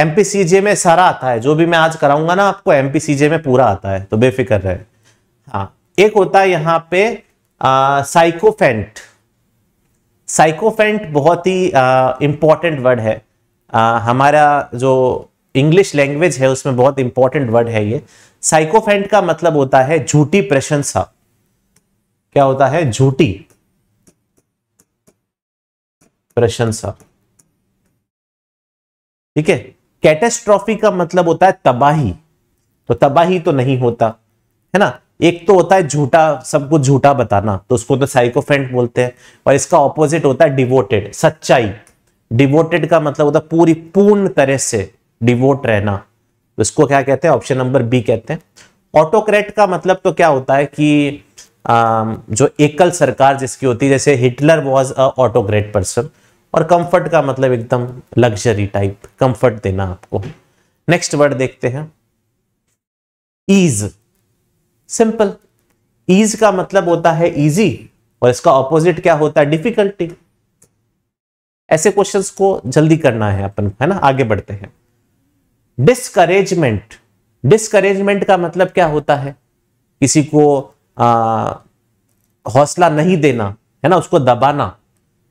एमपीसीजे में सारा आता है जो भी मैं आज कराऊंगा ना आपको एमपीसीजे में पूरा आता है तो बेफिक्र रहे हाँ एक होता है यहाँ पे साइकोफेंट साइकोफेंट बहुत ही इंपॉर्टेंट वर्ड है आ, हमारा जो इंग्लिश लैंग्वेज है उसमें बहुत इंपॉर्टेंट वर्ड है ये साइकोफेंट का मतलब होता है झूठी प्रशंसा क्या होता है झूठी प्रशंसा ठीक है कैटेस्ट्रॉफी का मतलब होता है तबाही तो तबाही तो नहीं होता है ना एक तो होता है झूठा सब कुछ झूठा बताना तो उसको तो साइकोफेंट बोलते हैं और इसका ऑपोजिट होता है डिवोटेड सच्चाई डिवोटेड का मतलब होता है पूरी पूर्ण तरह से डिवोट रहना तो इसको क्या कहते हैं ऑप्शन नंबर बी कहते हैं ऑटोक्रेट का मतलब तो क्या होता है कि आ, जो एकल सरकार जिसकी होती है जैसे Hitler was a autocrat person और कंफर्ट का मतलब एकदम लग्जरी टाइप कंफर्ट देना आपको नेक्स्ट वर्ड देखते हैं ईज सिंपल ईज का मतलब होता है इजी और इसका ऑपोजिट क्या होता है डिफिकल्टी ऐसे क्वेश्चंस को जल्दी करना है अपन है ना आगे बढ़ते हैं डिस्करेजमेंट डिस्करेजमेंट का मतलब क्या होता है किसी को हौसला नहीं देना है ना उसको दबाना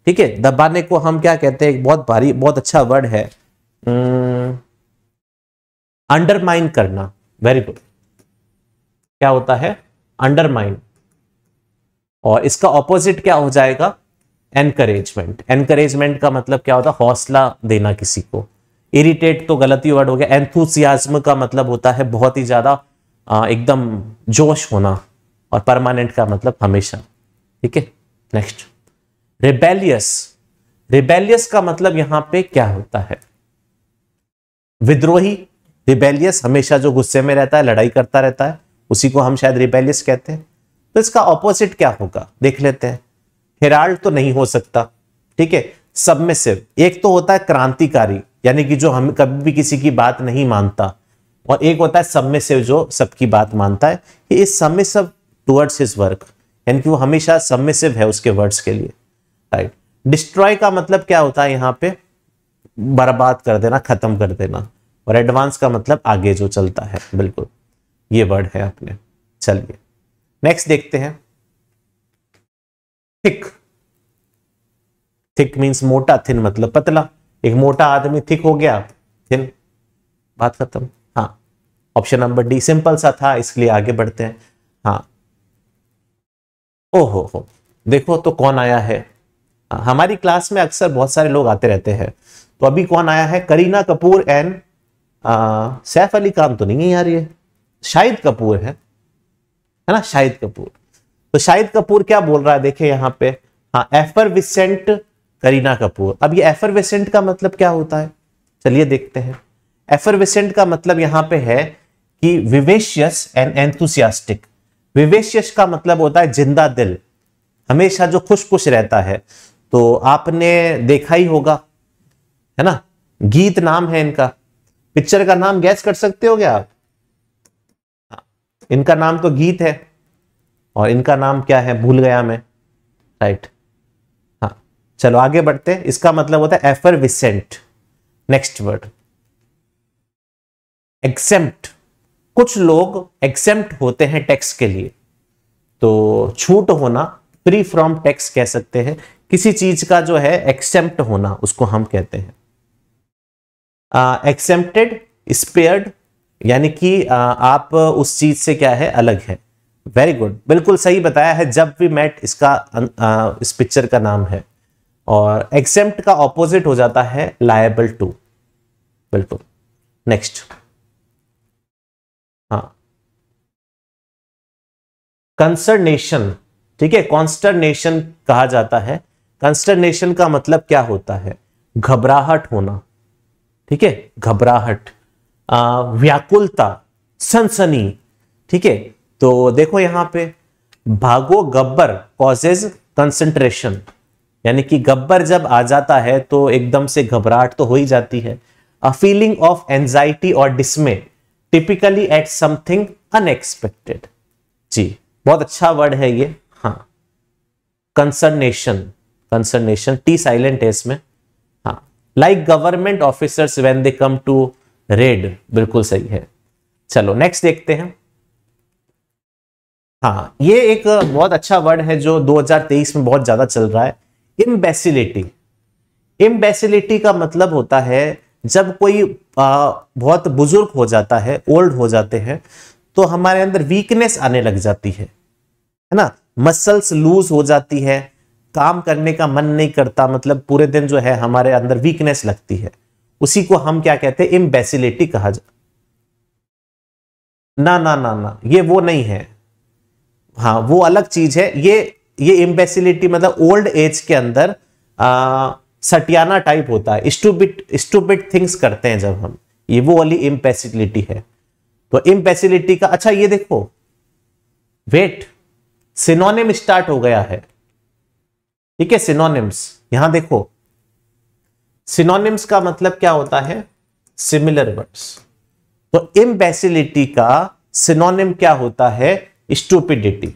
ठीक है दबाने को हम क्या कहते हैं बहुत भारी बहुत अच्छा वर्ड है अंडरमाइन हम्म, करना वेरी गुड क्या होता है अंडरमाइन और इसका ऑपोजिट क्या हो जाएगा एनकरेजमेंट एनकरेजमेंट का मतलब क्या होता है हौसला देना किसी को इरिटेट तो गलत ही वर्ड हो गया एंथुसियाज्म का मतलब होता है बहुत ही ज्यादा एकदम जोश होना और परमानेंट का मतलब हमेशा ठीक है नेक्स्ट रेबेलियस रिबेलियस का मतलब यहां पे क्या होता है विद्रोही रिबेलियस हमेशा जो गुस्से में रहता है लड़ाई करता रहता है उसी को हम शायद रिबेलियस कहते हैं तो इसका ऑपोजिट क्या होगा देख लेते हैं हेराल्ड तो नहीं हो सकता ठीक है सब में सिर्फ एक तो होता है क्रांतिकारी यानी कि जो हम कभी भी किसी की बात नहीं मानता और एक होता है सब में सिर्फ जो सबकी बात मानता है कि इस सब में सब टूवर्ड्स हिज वर्क यानी कि वो हमेशा सब में सिर्फ है उसके वर्ड्स के लिए टाइप डिस्ट्रॉय का मतलब क्या होता है यहाँ पे बर्बाद कर देना खत्म कर देना और एडवांस का मतलब आगे जो चलता है बिल्कुल ये वर्ड है अपने चलिए नेक्स्ट देखते हैं थिक थिक मींस मोटा थिन मतलब पतला एक मोटा आदमी थिक हो गया थिन बात खत्म हाँ ऑप्शन नंबर डी सिंपल सा था इसलिए आगे बढ़ते हैं हाँ ओहो हो देखो तो कौन आया है हाँ, हमारी क्लास में अक्सर बहुत सारे लोग आते रहते हैं तो अभी कौन आया है करीना कपूर एंड सैफ अली खान तो नहीं है यार ये शाहिद कपूर है है ना शाहिद कपूर तो शाहिद कपूर क्या बोल रहा है देखे यहाँ पे हाँ एफर विसेंट करीना कपूर अब ये एफर विसेंट का मतलब क्या होता है चलिए देखते हैं एफर विसेंट का मतलब यहाँ पे है कि विवेशियस एंड एंथुसियास्टिक विवेशियस का मतलब होता है जिंदा दिल हमेशा जो खुश खुश रहता है तो आपने देखा ही होगा है ना गीत नाम है इनका पिक्चर का नाम गैस कर सकते हो क्या आप हाँ, इनका नाम तो गीत है और इनका नाम क्या है भूल गया मैं राइट हाँ चलो आगे बढ़ते हैं इसका मतलब होता है effervescent next word accept कुछ लोग एक्सेप्ट होते हैं टैक्स के लिए तो छूट होना फ्री फ्रॉम टैक्स कह सकते हैं किसी चीज का जो है एक्सेप्ट होना उसको हम कहते हैं एक्सेप्टेड स्पेयर्ड यानी कि आप उस चीज से क्या है अलग है वेरी गुड बिल्कुल सही बताया है जब वी मेट इसका आ, इस पिक्चर का नाम है और एक्सेप्ट का ऑपोजिट हो जाता है लायबल टू बिल्कुल नेक्स्ट हाँ कंसर्नेशन ठीक है कॉन्स्टर्नेशन कहा जाता है कंस्टर्नेशन का मतलब क्या होता है घबराहट होना ठीक है घबराहट व्याकुलता सनसनी ठीक है तो देखो यहां पे भागो गब्बर कॉजेज कंसंट्रेशन यानी कि गब्बर जब आ जाता है तो एकदम से घबराहट तो हो ही जाती है अ फीलिंग ऑफ एंजाइटी और dismay typically at something unexpected जी बहुत अच्छा वर्ड है ये हाँ कंसर्नेशन कंसर्नेशन टी साइलेंट है इसमें हाँ like government officers when they come to raid बिल्कुल सही है चलो नेक्स्ट देखते हैं हाँ ये एक बहुत अच्छा वर्ड है जो 2023 में बहुत ज्यादा चल रहा है इम्बेसिलिटी इम्बेसिलिटी का मतलब होता है जब कोई आ, बहुत बुजुर्ग हो जाता है ओल्ड हो जाते हैं तो हमारे अंदर वीकनेस आने लग जाती है है ना मसल्स लूज हो जाती है काम करने का मन नहीं करता मतलब पूरे दिन जो है हमारे अंदर वीकनेस लगती है उसी को हम क्या कहते हैं इम्बेसिलिटी कहा जाता ना ना ना ना ये वो नहीं है हाँ वो अलग चीज है ये ये इम्बेसिलिटी मतलब ओल्ड एज के अंदर आ, सटियाना टाइप होता है स्टूबिट स्टूबिट थिंग्स करते हैं जब हम ये वो वाली इम्पेसिलिटी है तो इम्पेसिलिटी का अच्छा ये देखो वेट सिनोनिम स्टार्ट हो गया है ठीक है सिनोनिम्स यहां देखो सिनोनिम्स का मतलब क्या होता है सिमिलर वर्ड्स तो इम्बेसिलिटी का सिनोनिम क्या होता है स्टूपिडिटी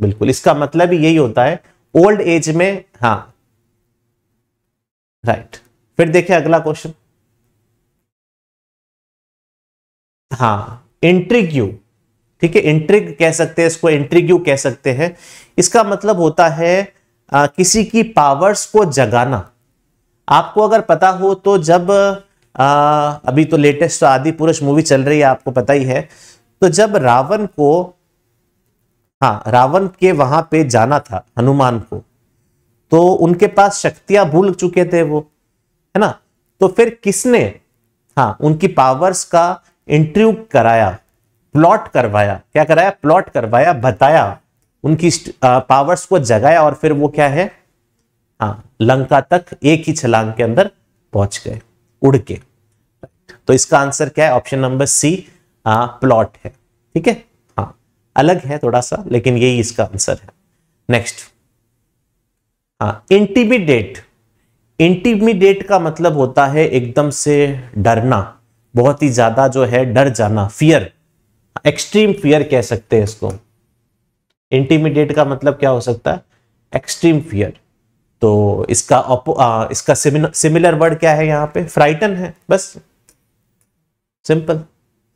बिल्कुल इसका मतलब यही होता है ओल्ड एज में हाँ राइट फिर देखिए अगला क्वेश्चन हा इंट्रिग्यू ठीक है इंट्रिग कह सकते हैं इसको इंट्रिग्यू कह सकते हैं इसका मतलब होता है आ, किसी की पावर्स को जगाना आपको अगर पता हो तो जब आ, अभी तो लेटेस्ट तो आदि पुरुष मूवी चल रही है आपको पता ही है तो जब रावण को हाँ रावण के वहां पे जाना था हनुमान को तो उनके पास शक्तियां भूल चुके थे वो है ना तो फिर किसने हाँ उनकी पावर्स का इंटरव्यू कराया प्लॉट करवाया क्या कराया प्लॉट करवाया बताया उनकी पावर्स को जगाया और फिर वो क्या है हाँ लंका तक एक ही छलांग के अंदर पहुंच गए उड़ के तो इसका आंसर क्या है ऑप्शन नंबर सी प्लॉट है ठीक है हाँ अलग है थोड़ा सा लेकिन यही इसका आंसर है नेक्स्ट हाँ इंटीमीडिएट इंटीमीडिएट का मतलब होता है एकदम से डरना बहुत ही ज्यादा जो है डर जाना फियर एक्सट्रीम फियर कह सकते हैं इसको इंटीमीडिएट का मतलब क्या हो सकता है एक्सट्रीम फियर तो इसका आ, इसका सिमिलर वर्ड क्या है यहाँ पे फ्राइटन है बस सिंपल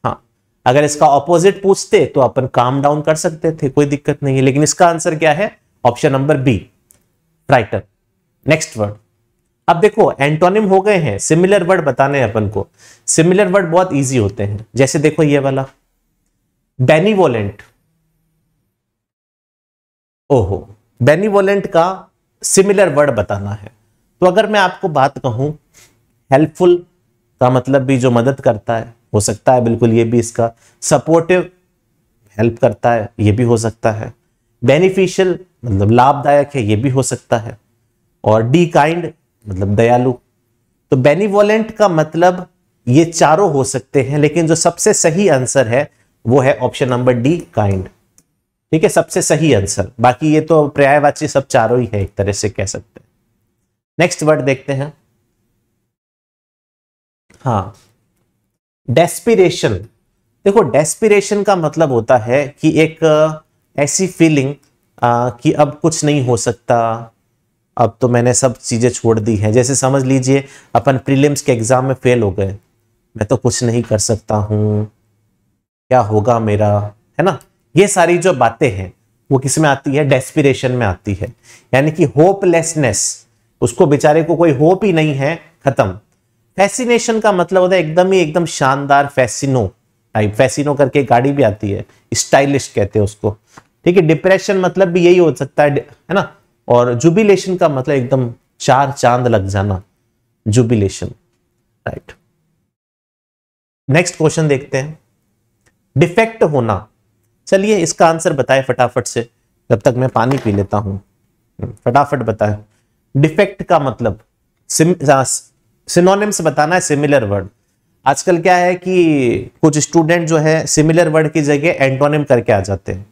हाँ अगर इसका ऑपोजिट पूछते तो अपन काम डाउन कर सकते थे कोई दिक्कत नहीं है लेकिन इसका आंसर क्या है option number B frightened next word अब देखो एंटोनिम हो गए हैं सिमिलर वर्ड बताने हैं अपन को सिमिलर वर्ड बहुत इजी होते हैं जैसे देखो ये वाला बेनिवोलेंट ओहो बेनिवोलेंट का सिमिलर वर्ड बताना है तो अगर मैं आपको बात कहूं हेल्पफुल का मतलब भी जो मदद करता है हो सकता है बिल्कुल ये भी इसका सपोर्टिव हेल्प करता है ये भी हो सकता है बेनिफिशियल मतलब लाभदायक है ये भी हो सकता है और डी काइंड मतलब दयालु तो बेनिवोलेंट का मतलब ये चारों हो सकते हैं लेकिन जो सबसे सही आंसर है वो है ऑप्शन नंबर डी काइंड ठीक है सबसे सही आंसर बाकी ये तो पर्यायवाची सब चारों ही है एक तरह से कह सकते हैं नेक्स्ट वर्ड देखते हैं हाँ डेस्पिरेशन देखो डेस्पिरेशन का मतलब होता है कि एक ऐसी फीलिंग कि अब कुछ नहीं हो सकता अब तो मैंने सब चीज़ें छोड़ दी हैं जैसे समझ लीजिए अपन प्रीलिम्स के एग्ज़ाम में फेल हो गए मैं तो कुछ नहीं कर सकता हूं क्या होगा मेरा है ना ये सारी जो बातें हैं वो किस में आती है डेस्पिरेशन में आती है यानी कि होपलेसनेस उसको बेचारे को कोई होप ही नहीं है खत्म फैसिनेशन का मतलब होता है एकदम ही एकदम शानदार फैसिनो टाइप फैसिनो करके गाड़ी भी आती है स्टाइलिश कहते हैं उसको ठीक है डिप्रेशन मतलब भी यही हो सकता है है ना और जुबिलेशन का मतलब एकदम चार चांद लग जाना जुबिलेशन राइट नेक्स्ट क्वेश्चन देखते हैं डिफेक्ट होना चलिए इसका आंसर बताए फटाफट से जब तक मैं पानी पी लेता हूं हम्म, फटाफट बताए डिफेक्ट का मतलब सिनोनिम्स बताना है सिमिलर वर्ड आजकल क्या है कि कुछ स्टूडेंट जो है सिमिलर वर्ड की जगह एंटोनिम करके आ जाते हैं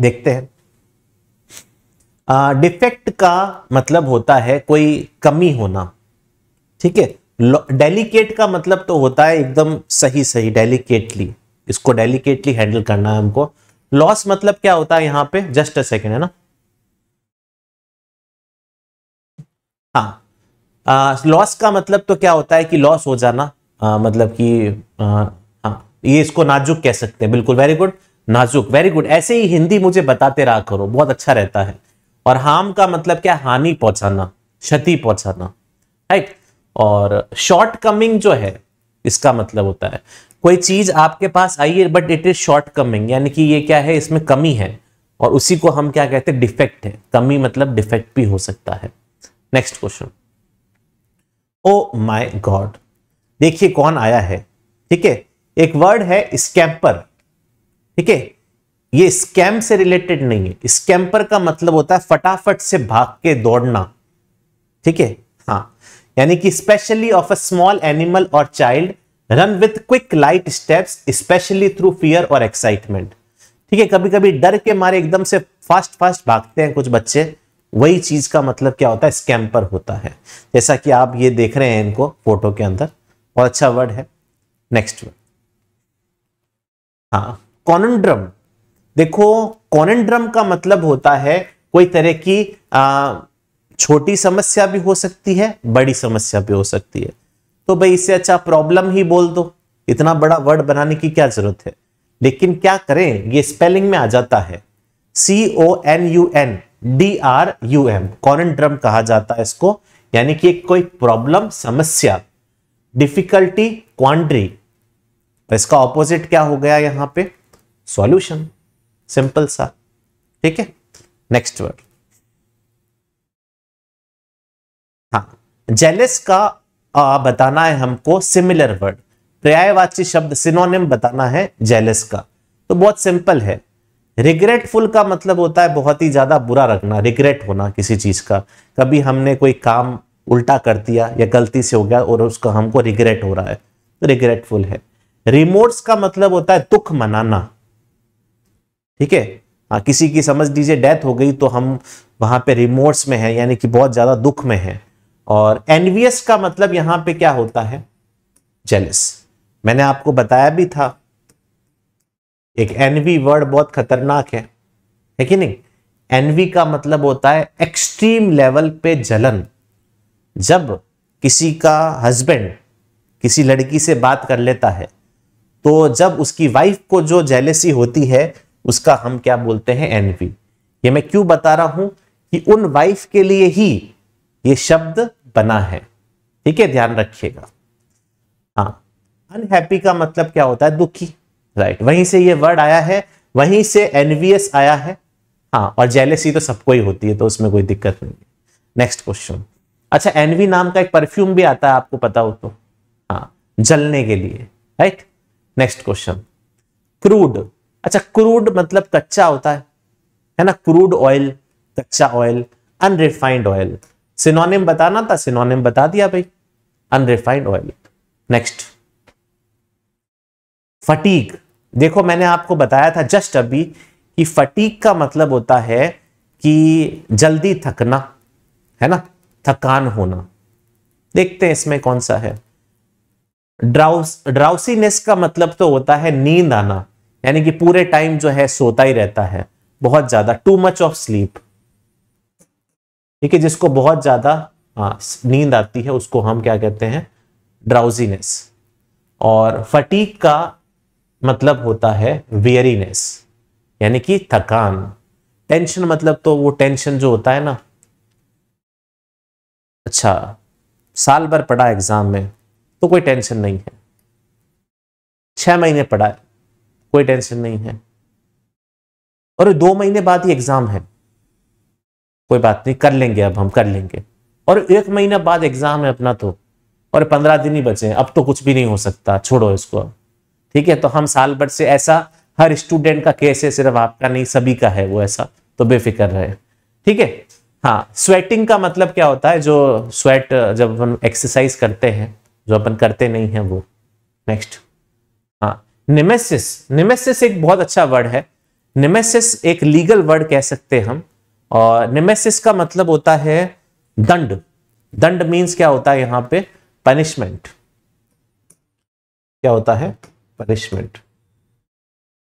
देखते हैं डिफेक्ट का मतलब होता है कोई कमी होना ठीक है डेलीकेट का मतलब तो होता है एकदम सही सही डेलीकेटली इसको डेलीकेटली हैंडल करना है हमको लॉस मतलब क्या होता है यहां पे जस्ट अ सेकेंड है ना हाँ लॉस का मतलब तो क्या होता है कि लॉस हो जाना आ, मतलब कि हाँ ये इसको नाजुक कह सकते हैं बिल्कुल वेरी गुड नाजुक वेरी गुड ऐसे ही हिंदी मुझे बताते रहा करो बहुत अच्छा रहता है और हार्म का मतलब क्या हानि पहुंचाना क्षति पहुंचाना राइट और शॉर्ट कमिंग जो है इसका मतलब होता है कोई चीज आपके पास आई है but it is shortcoming यानी कि ये क्या है इसमें कमी है और उसी को हम क्या कहते हैं डिफेक्ट है कमी मतलब डिफेक्ट भी हो सकता है next question oh my God देखिए कौन आया है ठीक है एक वर्ड है स्कैम्पर ठीक है ये स्कैम से रिलेटेड नहीं है स्कैम्पर का मतलब होता है फटाफट से भाग के दौड़ना ठीक है हाँ यानी कि specially of a small animal और child run with quick light steps specially through fear और एक्साइटमेंट ठीक है कभी कभी डर के मारे एकदम से फास्ट फास्ट भागते हैं कुछ बच्चे वही चीज का मतलब क्या होता है स्कैम्पर होता है जैसा कि आप ये देख रहे हैं इनको फोटो के अंदर बहुत अच्छा वर्ड है नेक्स्ट वर्ड हाँ कॉनड्रम देखो कॉनड्रम का मतलब होता है कोई तरह की आ, छोटी समस्या भी हो सकती है बड़ी समस्या भी हो सकती है तो भाई इससे अच्छा प्रॉब्लम ही बोल दो इतना बड़ा वर्ड बनाने की क्या जरूरत है लेकिन क्या करें ये स्पेलिंग में आ जाता है C O N U N D R U M conundrum कहा जाता है इसको यानी कि कोई प्रॉब्लम समस्या डिफिकल्टी क्वांड्री तो इसका ऑपोजिट क्या हो गया यहां पर सॉल्यूशन सिंपल सा ठीक है नेक्स्ट वर्ड हाँ जेलेस का आ, बताना है हमको सिमिलर वर्ड पर्यायवाची शब्द सिनोनिम बताना है जेलेस का तो बहुत सिंपल है रिग्रेटफुल का मतलब होता है बहुत ही ज्यादा बुरा रखना रिग्रेट होना किसी चीज का कभी हमने कोई काम उल्टा कर दिया या गलती से हो गया और उसका हमको रिग्रेट हो रहा है तो रिग्रेटफुल है रिमोर्स का मतलब होता है दुख मनाना ठीक है हाँ, किसी की समझ लीजिए डेथ हो गई तो हम वहां पे रिमोट्स में है यानी कि बहुत ज़्यादा दुख में है और एनवीएस का मतलब यहां पे क्या होता है जेलस मैंने आपको बताया भी था एक एनवी वर्ड बहुत खतरनाक है है कि नहीं एनवी का मतलब होता है एक्सट्रीम लेवल पे जलन जब किसी का हस्बैंड किसी लड़की से बात कर लेता है तो जब उसकी वाइफ को जो जेलेसी होती है उसका हम क्या बोलते हैं एनवी ये मैं क्यों बता रहा हूं कि उन वाइफ के लिए ही ये शब्द बना है ठीक है ध्यान रखिएगा हाँ अनहैप्पी का मतलब क्या होता है दुखी राइट वहीं से ये वर्ड आया है वहीं से एनवीएस आया है हाँ और जेलेसी तो सबको ही होती है तो उसमें कोई दिक्कत नहीं है नेक्स्ट क्वेश्चन अच्छा एनवी नाम का एक परफ्यूम भी आता है आपको पता हो तो हाँ जलने के लिए राइट नेक्स्ट क्वेश्चन क्रूड अच्छा क्रूड मतलब कच्चा होता है है ना क्रूड ऑयल कच्चा ऑयल अनरिफाइंड ऑयल सिनोनिम बताना था सिनोनिम बता दिया भाई अनरिफाइंड ऑयल नेक्स्ट फटीक देखो मैंने आपको बताया था जस्ट अभी कि फटीक का मतलब होता है कि जल्दी थकना है ना थकान होना देखते हैं इसमें कौन सा है ड्राउस ड्राउसीनेस का मतलब तो होता है नींद आना यानी कि पूरे टाइम जो है सोता ही रहता है बहुत ज्यादा टू मच ऑफ स्लीप ठीक है जिसको बहुत ज्यादा नींद आती है उसको हम क्या कहते हैं ड्राउजीनेस और फटीक का मतलब होता है वियरीनेस यानी कि थकान टेंशन मतलब तो वो टेंशन जो होता है ना अच्छा साल भर पढ़ा एग्जाम में तो कोई टेंशन नहीं है छह महीने पढ़ा है कोई टेंशन नहीं है और दो महीने बाद ही एग्जाम है कोई बात नहीं कर लेंगे अब हम कर लेंगे और एक महीना बाद एग्जाम है अपना तो और पंद्रह दिन ही बचे अब तो कुछ भी नहीं हो सकता छोड़ो इसको ठीक है तो हम साल भर से ऐसा हर स्टूडेंट का केस है सिर्फ आपका नहीं सभी का है वो ऐसा तो बेफिक्र रहे ठीक है हाँ स्वेटिंग का मतलब क्या होता है जो स्वेट जब अपन एक्सरसाइज करते हैं जो अपन करते नहीं है वो नेक्स्ट निमेसिस निमेसिस एक बहुत अच्छा वर्ड है निमेसिस एक लीगल वर्ड कह सकते हैं हम और निमेसिस का मतलब होता है दंड दंड मींस क्या होता है यहां पे पनिशमेंट क्या होता है पनिशमेंट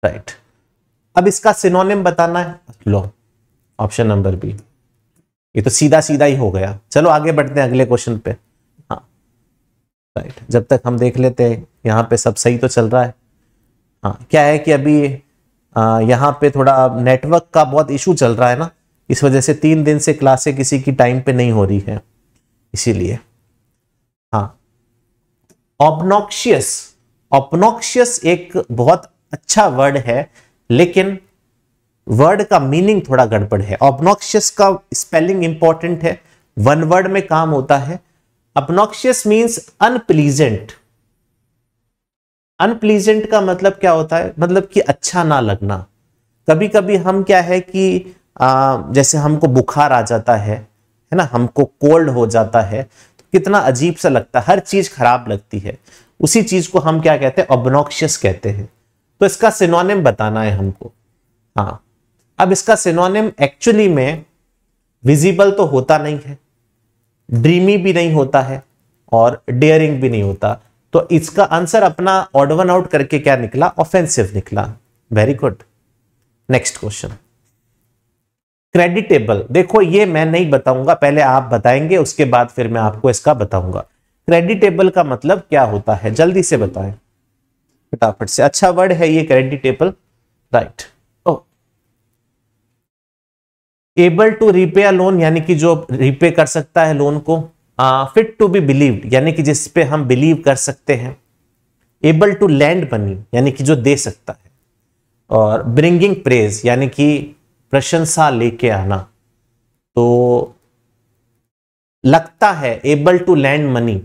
राइट right. अब इसका सिनोनिम बताना है लो ऑप्शन नंबर बी ये तो सीधा सीधा ही हो गया चलो आगे बढ़ते हैं अगले क्वेश्चन पे हाँ राइट right. जब तक हम देख लेते हैं यहां पे सब सही तो चल रहा है हाँ, क्या है कि अभी यहाँ पे थोड़ा नेटवर्क का बहुत इशू चल रहा है ना इस वजह से तीन दिन से क्लासें किसी की टाइम पे नहीं हो रही है इसीलिए हाँ ऑबनोक्शियस ऑपनोक्शियस एक बहुत अच्छा वर्ड है लेकिन वर्ड का मीनिंग थोड़ा गड़बड़ है ऑपनोक्शियस का स्पेलिंग इंपॉर्टेंट है वन वर्ड में काम होता है अपनोक्शियस मीन्स अनप्लीजेंट अनप्लीजेंट का मतलब क्या होता है मतलब कि अच्छा ना लगना कभी कभी हम क्या है कि आ, जैसे हमको बुखार आ जाता है है ना हमको कोल्ड हो जाता है तो कितना अजीब सा लगता है हर चीज़ खराब लगती है उसी चीज़ को हम क्या कहते हैं ऑबनॉक्शियस कहते हैं तो इसका सिनोनिम बताना है हमको हाँ अब इसका सिनोनिम एक्चुअली में विजिबल तो होता नहीं है ड्रीमी भी नहीं होता है और डेयरिंग भी नहीं होता तो इसका आंसर अपना ऑड वन आउट करके क्या निकला ऑफेंसिव निकला very good next question creditable देखो ये मैं नहीं बताऊंगा पहले आप बताएंगे उसके बाद फिर मैं आपको इसका बताऊंगा क्रेडिटेबल का मतलब क्या होता है जल्दी से बताएं फटाफट से अच्छा वर्ड है ये creditable right able to repay a loan यानी कि जो रिपे कर सकता है लोन को फिट टू बी बिलीव्ड यानी कि जिस पे हम बिलीव कर सकते हैं एबल टू लैंड मनी यानी कि जो दे सकता है और ब्रिंगिंग प्रेज यानी कि प्रशंसा लेके आना तो लगता है एबल टू लैंड मनी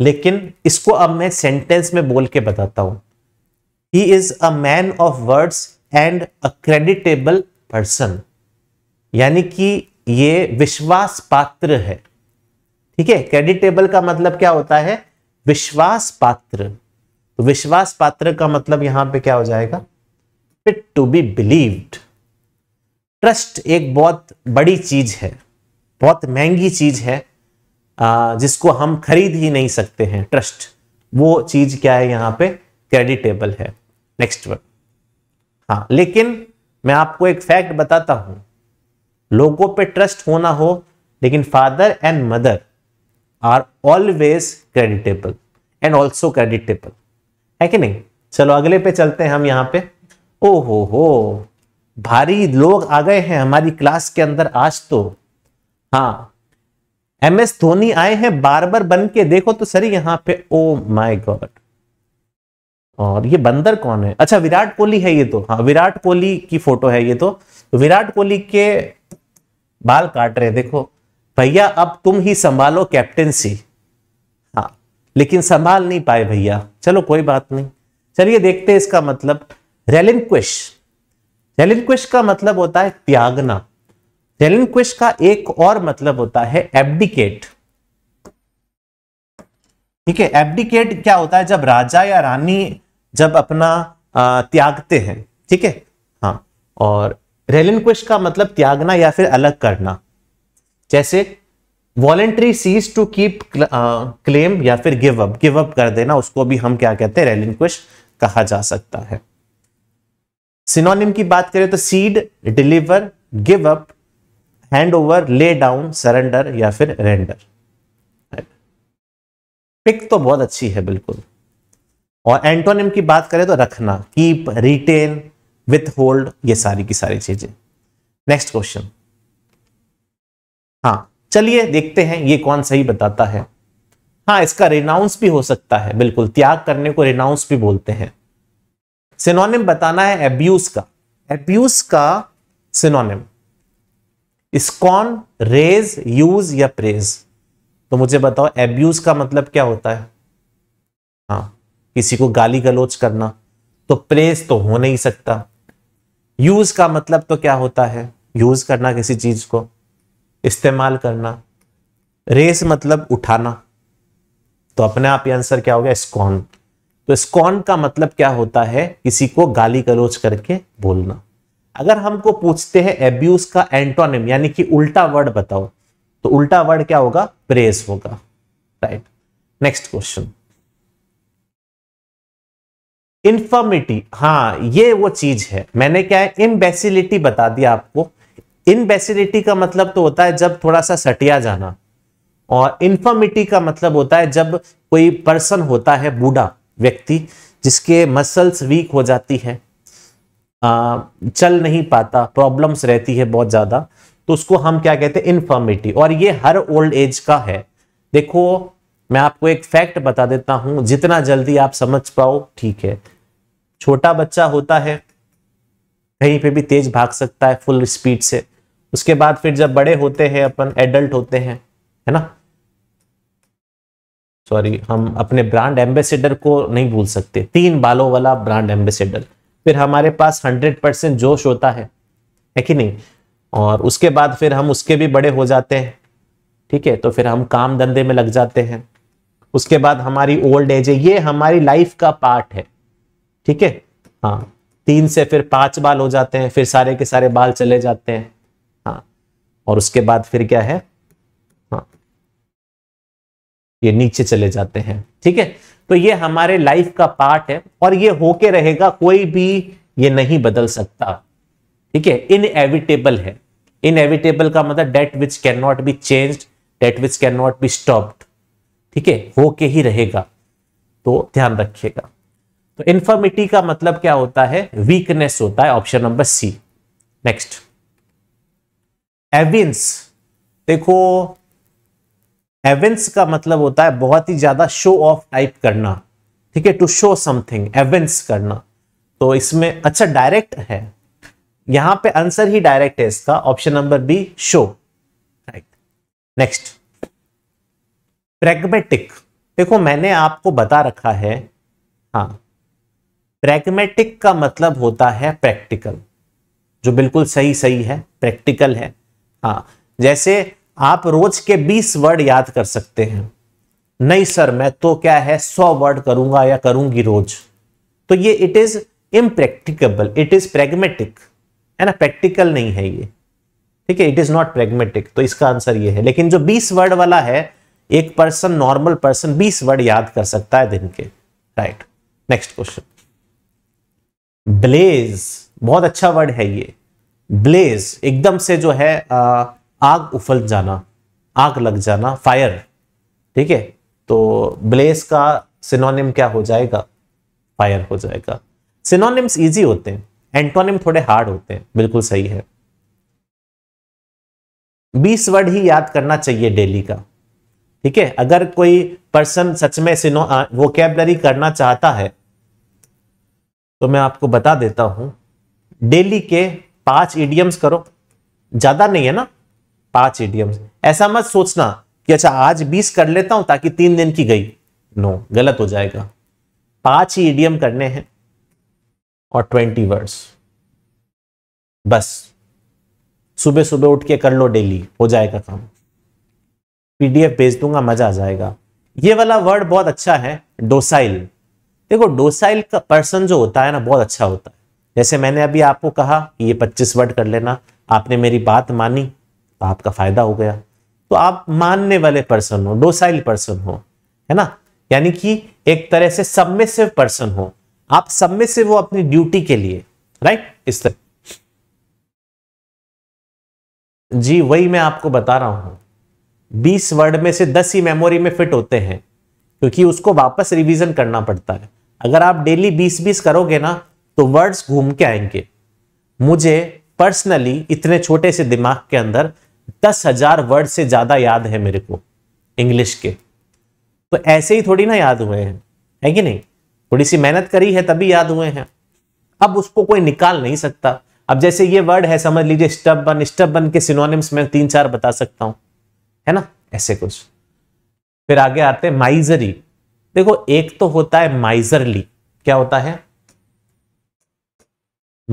लेकिन इसको अब मैं सेंटेंस में बोल के बताता हूं he is a man of words and a creditable person यानी कि ये विश्वास पात्र है ठीक है क्रेडिटेबल का मतलब क्या होता है विश्वास पात्र तो विश्वास पात्र का मतलब यहां पे क्या हो जाएगा fit to be believed trust एक बहुत बड़ी चीज है बहुत महंगी चीज है जिसको हम खरीद ही नहीं सकते हैं ट्रस्ट वो चीज क्या है यहां पे क्रेडिटेबल है नेक्स्ट वर्ड हाँ लेकिन मैं आपको एक फैक्ट बताता हूं लोगों पे ट्रस्ट होना हो लेकिन father and mother are always creditable and also creditable है कि नहीं चलो अगले पे चलते हैं हम यहाँ पे ओ हो हो भारी लोग आ गए हैं हमारी क्लास के अंदर आज तो हाँ एम एस धोनी आए हैं बार बार बन के देखो तो सर यहाँ पे ओ माई गॉड और ये बंदर कौन है अच्छा विराट कोहली है ये तो हाँ विराट कोहली की फोटो है ये तो विराट कोहली के बाल काट रहे देखो भैया अब तुम ही संभालो कैप्टनसी हाँ लेकिन संभाल नहीं पाए भैया चलो कोई बात नहीं चलिए देखते हैं इसका मतलब रेलिनक्विश रेलिनक्विश का मतलब होता है त्यागना रेलिनक्विश का एक और मतलब होता है एबडिकेट ठीक है एबडिकेट क्या होता है जब राजा या रानी जब अपना आ, त्यागते हैं ठीक है हाँ और रेलिनक्विश का मतलब त्यागना या फिर अलग करना जैसे voluntary cease to keep claim या फिर गिव अप गिव अप कर देना उसको भी हम क्या कहते हैं रेलिनक्विश कहा जा सकता है सिनोनिम की बात करें तो cede deliver give up hand over lay down surrender या फिर रेंडर पिक तो बहुत अच्छी है बिल्कुल और एंटोनिम की बात करें तो रखना कीप रिटेन विथ होल्ड ये सारी की सारी चीजें नेक्स्ट क्वेश्चन हाँ चलिए देखते हैं ये कौन सही बताता है हाँ इसका रिनाउंस भी हो सकता है बिल्कुल त्याग करने को रिनाउंस भी बोलते हैं सिनोनिम बताना है एब्यूज का एब्यूज का सिनोनिम स्कॉन रेज यूज या प्रेज तो मुझे बताओ एब्यूज का मतलब क्या होता है हाँ किसी को गाली गलोच करना तो प्रेज तो हो नहीं सकता यूज का मतलब तो क्या होता है यूज करना किसी चीज को इस्तेमाल करना रेस मतलब उठाना तो अपने आप ही आंसर क्या हो गया स्कॉन तो स्कॉन का मतलब क्या होता है किसी को गाली गलोच करके बोलना अगर हमको पूछते हैं एब्यूज का एंटोनिम यानी कि उल्टा वर्ड बताओ तो उल्टा वर्ड क्या होगा प्रेस होगा राइट नेक्स्ट क्वेश्चन इन्फर्मिटी हाँ ये वो चीज है मैंने क्या है इम्बेसिलिटी बता दिया आपको इनबेसिडिटी का मतलब तो होता है जब थोड़ा सा सटिया जाना और इन्फर्मिटी का मतलब होता है जब कोई पर्सन होता है बूढ़ा व्यक्ति जिसके मसल्स वीक हो जाती है आ, चल नहीं पाता प्रॉब्लम्स रहती है बहुत ज़्यादा तो उसको हम क्या कहते हैं इन्फर्मिटी और ये हर ओल्ड एज का है देखो मैं आपको एक फैक्ट बता देता हूं जितना जल्दी आप समझ पाओ ठीक है छोटा बच्चा होता है कहीं पे भी तेज भाग सकता है फुल स्पीड से उसके बाद फिर जब बड़े होते हैं अपन एडल्ट होते हैं है ना सॉरी हम अपने ब्रांड एम्बेसिडर को नहीं भूल सकते तीन बालों वाला ब्रांड एम्बेसिडर फिर हमारे पास हंड्रेड परसेंट जोश होता है है कि नहीं और उसके बाद फिर हम उसके भी बड़े हो जाते हैं ठीक है तो फिर हम काम धंधे में लग जाते हैं उसके बाद हमारी ओल्ड एज है ये हमारी लाइफ का पार्ट है ठीक है हाँ तीन से फिर पांच बाल हो जाते हैं फिर सारे के सारे बाल चले जाते हैं हाँ और उसके बाद फिर क्या है हाँ ये नीचे चले जाते हैं ठीक है तो ये हमारे लाइफ का पार्ट है और ये होके रहेगा कोई भी ये नहीं बदल सकता ठीक है इनएविटेबल है इनएविटेबल का मतलब that which can not be change that which can not be stopped ठीक है होके ही रहेगा तो ध्यान रखिएगा तो इन्फर्मिटी का मतलब क्या होता है वीकनेस होता है option number C next evince देखो एवेंस का मतलब होता है बहुत ही ज्यादा शो ऑफ टाइप करना ठीक है टू शो समथिंग एवेंस करना तो इसमें अच्छा डायरेक्ट है यहां पे आंसर ही डायरेक्ट है इसका option number B show right next pragmatic देखो मैंने आपको बता रखा है हाँ प्रैग्मेटिक का मतलब होता है प्रैक्टिकल जो बिल्कुल सही सही है प्रैक्टिकल है हाँ जैसे आप रोज के 20 वर्ड याद कर सकते हैं नहीं सर मैं तो क्या है 100 वर्ड करूंगा या करूंगी रोज तो ये it is impracticable it is pragmatic है ना प्रैक्टिकल नहीं है ये ठीक है इट इज नॉट प्रेगमेटिक तो इसका आंसर ये है लेकिन जो 20 वर्ड वाला है एक पर्सन नॉर्मल पर्सन 20 वर्ड याद कर सकता है दिन के राइट नेक्स्ट क्वेश्चन ब्लेज बहुत अच्छा वर्ड है ये ब्लेज एकदम से जो है आ, आग उफल जाना आग लग जाना फायर ठीक है तो ब्लेज का सिनोनिम क्या हो जाएगा फायर हो जाएगा सिनोनिम्स इजी होते हैं एंटोनिम थोड़े हार्ड होते हैं बिल्कुल सही है बीस वर्ड ही याद करना चाहिए डेली का ठीक है अगर कोई पर्सन सच में सिनो कैबलरी करना चाहता है तो मैं आपको बता देता हूं डेली के पांच इडियम्स करो ज्यादा नहीं है ना पांच इडियम्स ऐसा मत सोचना कि अच्छा आज बीस कर लेता हूं ताकि तीन दिन की गई नो गलत हो जाएगा पांच ही इडियम करने हैं और ट्वेंटी वर्ड्स बस सुबह सुबह उठ के कर लो डेली हो जाएगा काम पीडीएफ भेज दूंगा मजा आ जाएगा ये वाला वर्ड बहुत अच्छा है डोसाइल देखो डोसाइल का पर्सन जो होता है ना बहुत अच्छा होता है जैसे मैंने अभी आपको कहा कि ये पच्चीस वर्ड कर लेना आपने मेरी बात मानी तो आपका फायदा हो गया तो आप मानने वाले पर्सन हो डोसाइल पर्सन हो है ना यानी कि एक तरह से सबमिसिव पर्सन हो आप सबमिसिव हो अपनी ड्यूटी के लिए राइट इस तरह जी वही मैं आपको बता रहा हूं बीस वर्ड में से दस ही मेमोरी में फिट होते हैं क्योंकि उसको वापस रिवीजन करना पड़ता है अगर आप डेली बीस बीस करोगे ना तो वर्ड्स घूम के आएंगे मुझे पर्सनली इतने छोटे से दिमाग के अंदर दस हजार वर्ड से ज्यादा याद है मेरे को इंग्लिश के तो ऐसे ही थोड़ी ना याद हुए हैं है कि नहीं थोड़ी सी मेहनत करी है तभी याद हुए हैं अब उसको कोई निकाल नहीं सकता अब जैसे ये वर्ड है समझ लीजिए स्टब बन के सिनोनिम्स में तीन चार बता सकता हूं है ना ऐसे कुछ फिर आगे आते हैं माइजरी देखो एक तो होता है माइजरली क्या होता है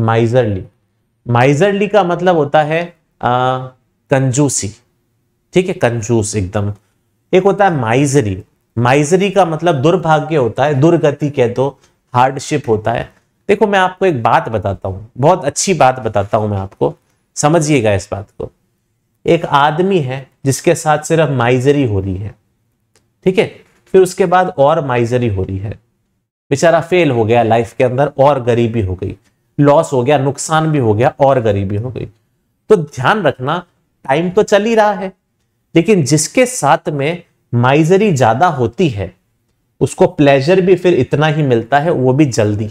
माइजरली माइजरली का मतलब होता है आ, कंजूसी ठीक है कंजूस एकदम एक होता है माइजरी माइजरी का मतलब दुर्भाग्य होता है दुर्गति कह दो हार्डशिप होता है देखो मैं आपको एक बात बताता हूं बहुत अच्छी बात बताता हूं मैं आपको समझिएगा इस बात को एक आदमी है जिसके साथ सिर्फ माइजरी हो रही है ठीक है फिर उसके बाद और माइजरी हो रही है बेचारा फेल हो गया लाइफ के अंदर और गरीबी हो गई लॉस हो गया नुकसान भी हो गया और गरीबी हो गई तो ध्यान रखना टाइम तो चल ही रहा है लेकिन जिसके साथ में माइजरी ज्यादा होती है उसको प्लेजर भी फिर इतना ही मिलता है वो भी जल्दी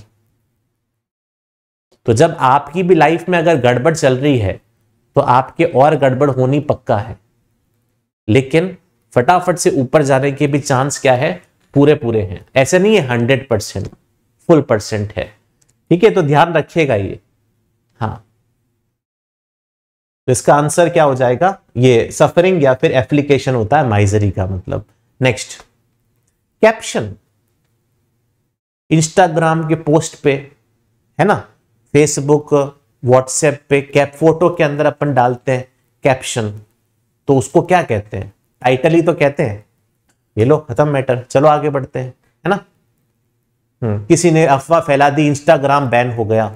तो जब आपकी भी लाइफ में अगर गड़बड़ चल रही है तो आपके और गड़बड़ होनी पक्का है लेकिन फटाफट से ऊपर जाने के भी चांस क्या है पूरे पूरे हैं ऐसे नहीं है हंड्रेड परसेंट फुल परसेंट है ठीक है तो ध्यान रखिएगा ये हाँ तो इसका आंसर क्या हो जाएगा ये सफरिंग या फिर एप्लीकेशन होता है माइजरी का मतलब नेक्स्ट कैप्शन इंस्टाग्राम के पोस्ट पे है ना फेसबुक व्हाट्सएप पे कैप फोटो के अंदर अपन डालते हैं कैप्शन तो उसको क्या कहते हैं टाइटल ही तो कहते हैं ये लो खत्म मैटर चलो आगे बढ़ते हैं है ना हम्म, किसी ने अफवाह फैला दी इंस्टाग्राम बैन हो गया